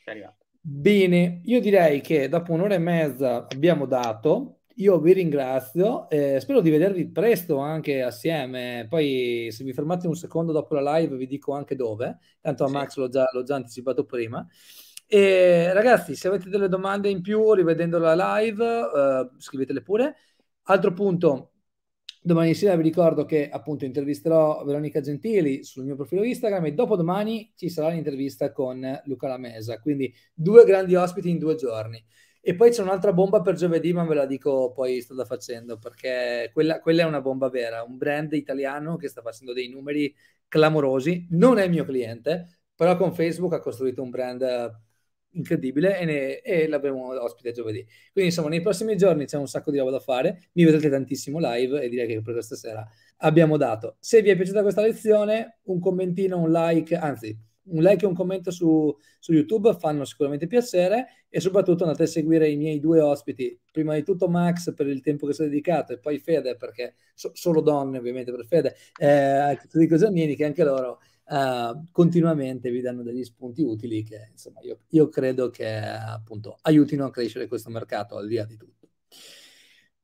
Arriva. Bene, io direi che dopo un'ora e mezza abbiamo dato, io vi ringrazio, eh, spero di vedervi presto anche assieme, poi se vi fermate un secondo dopo la live vi dico anche dove, tanto a Max l'ho già, l'ho già anticipato prima. E ragazzi, se avete delle domande in più rivedendo la live, eh, scrivetele pure. Altro punto, Domani sera vi ricordo che appunto intervisterò Veronica Gentili sul mio profilo Instagram e dopodomani ci sarà l'intervista con Luca Lamesa, quindi due grandi ospiti in due giorni. E poi c'è un'altra bomba per giovedì, ma ve la dico poi strada facendo, perché quella, quella, è una bomba vera, un brand italiano che sta facendo dei numeri clamorosi, non è il mio cliente, però con Facebook ha costruito un brand incredibile e, ne, e l'avremo ospite giovedì. Quindi insomma nei prossimi giorni c'è un sacco di roba da fare, mi vedrete tantissimo live e direi che per questa sera abbiamo dato. Se vi è piaciuta questa lezione, un commentino, un like, anzi un like e un commento su, su YouTube fanno sicuramente piacere e soprattutto andate a seguire i miei due ospiti, prima di tutto Max per il tempo che si è dedicato e poi Fede perché so, solo donne ovviamente per Fede, eh, Federico Giannini che anche loro Ehm, continuamente vi danno degli spunti utili che insomma io, io credo che appunto aiutino a crescere questo mercato al di là di tutto.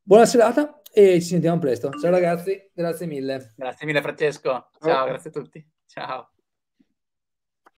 Buona serata e ci sentiamo presto. Ciao ragazzi, grazie mille. Grazie mille Francesco. Ciao, allora. grazie a tutti. Ciao.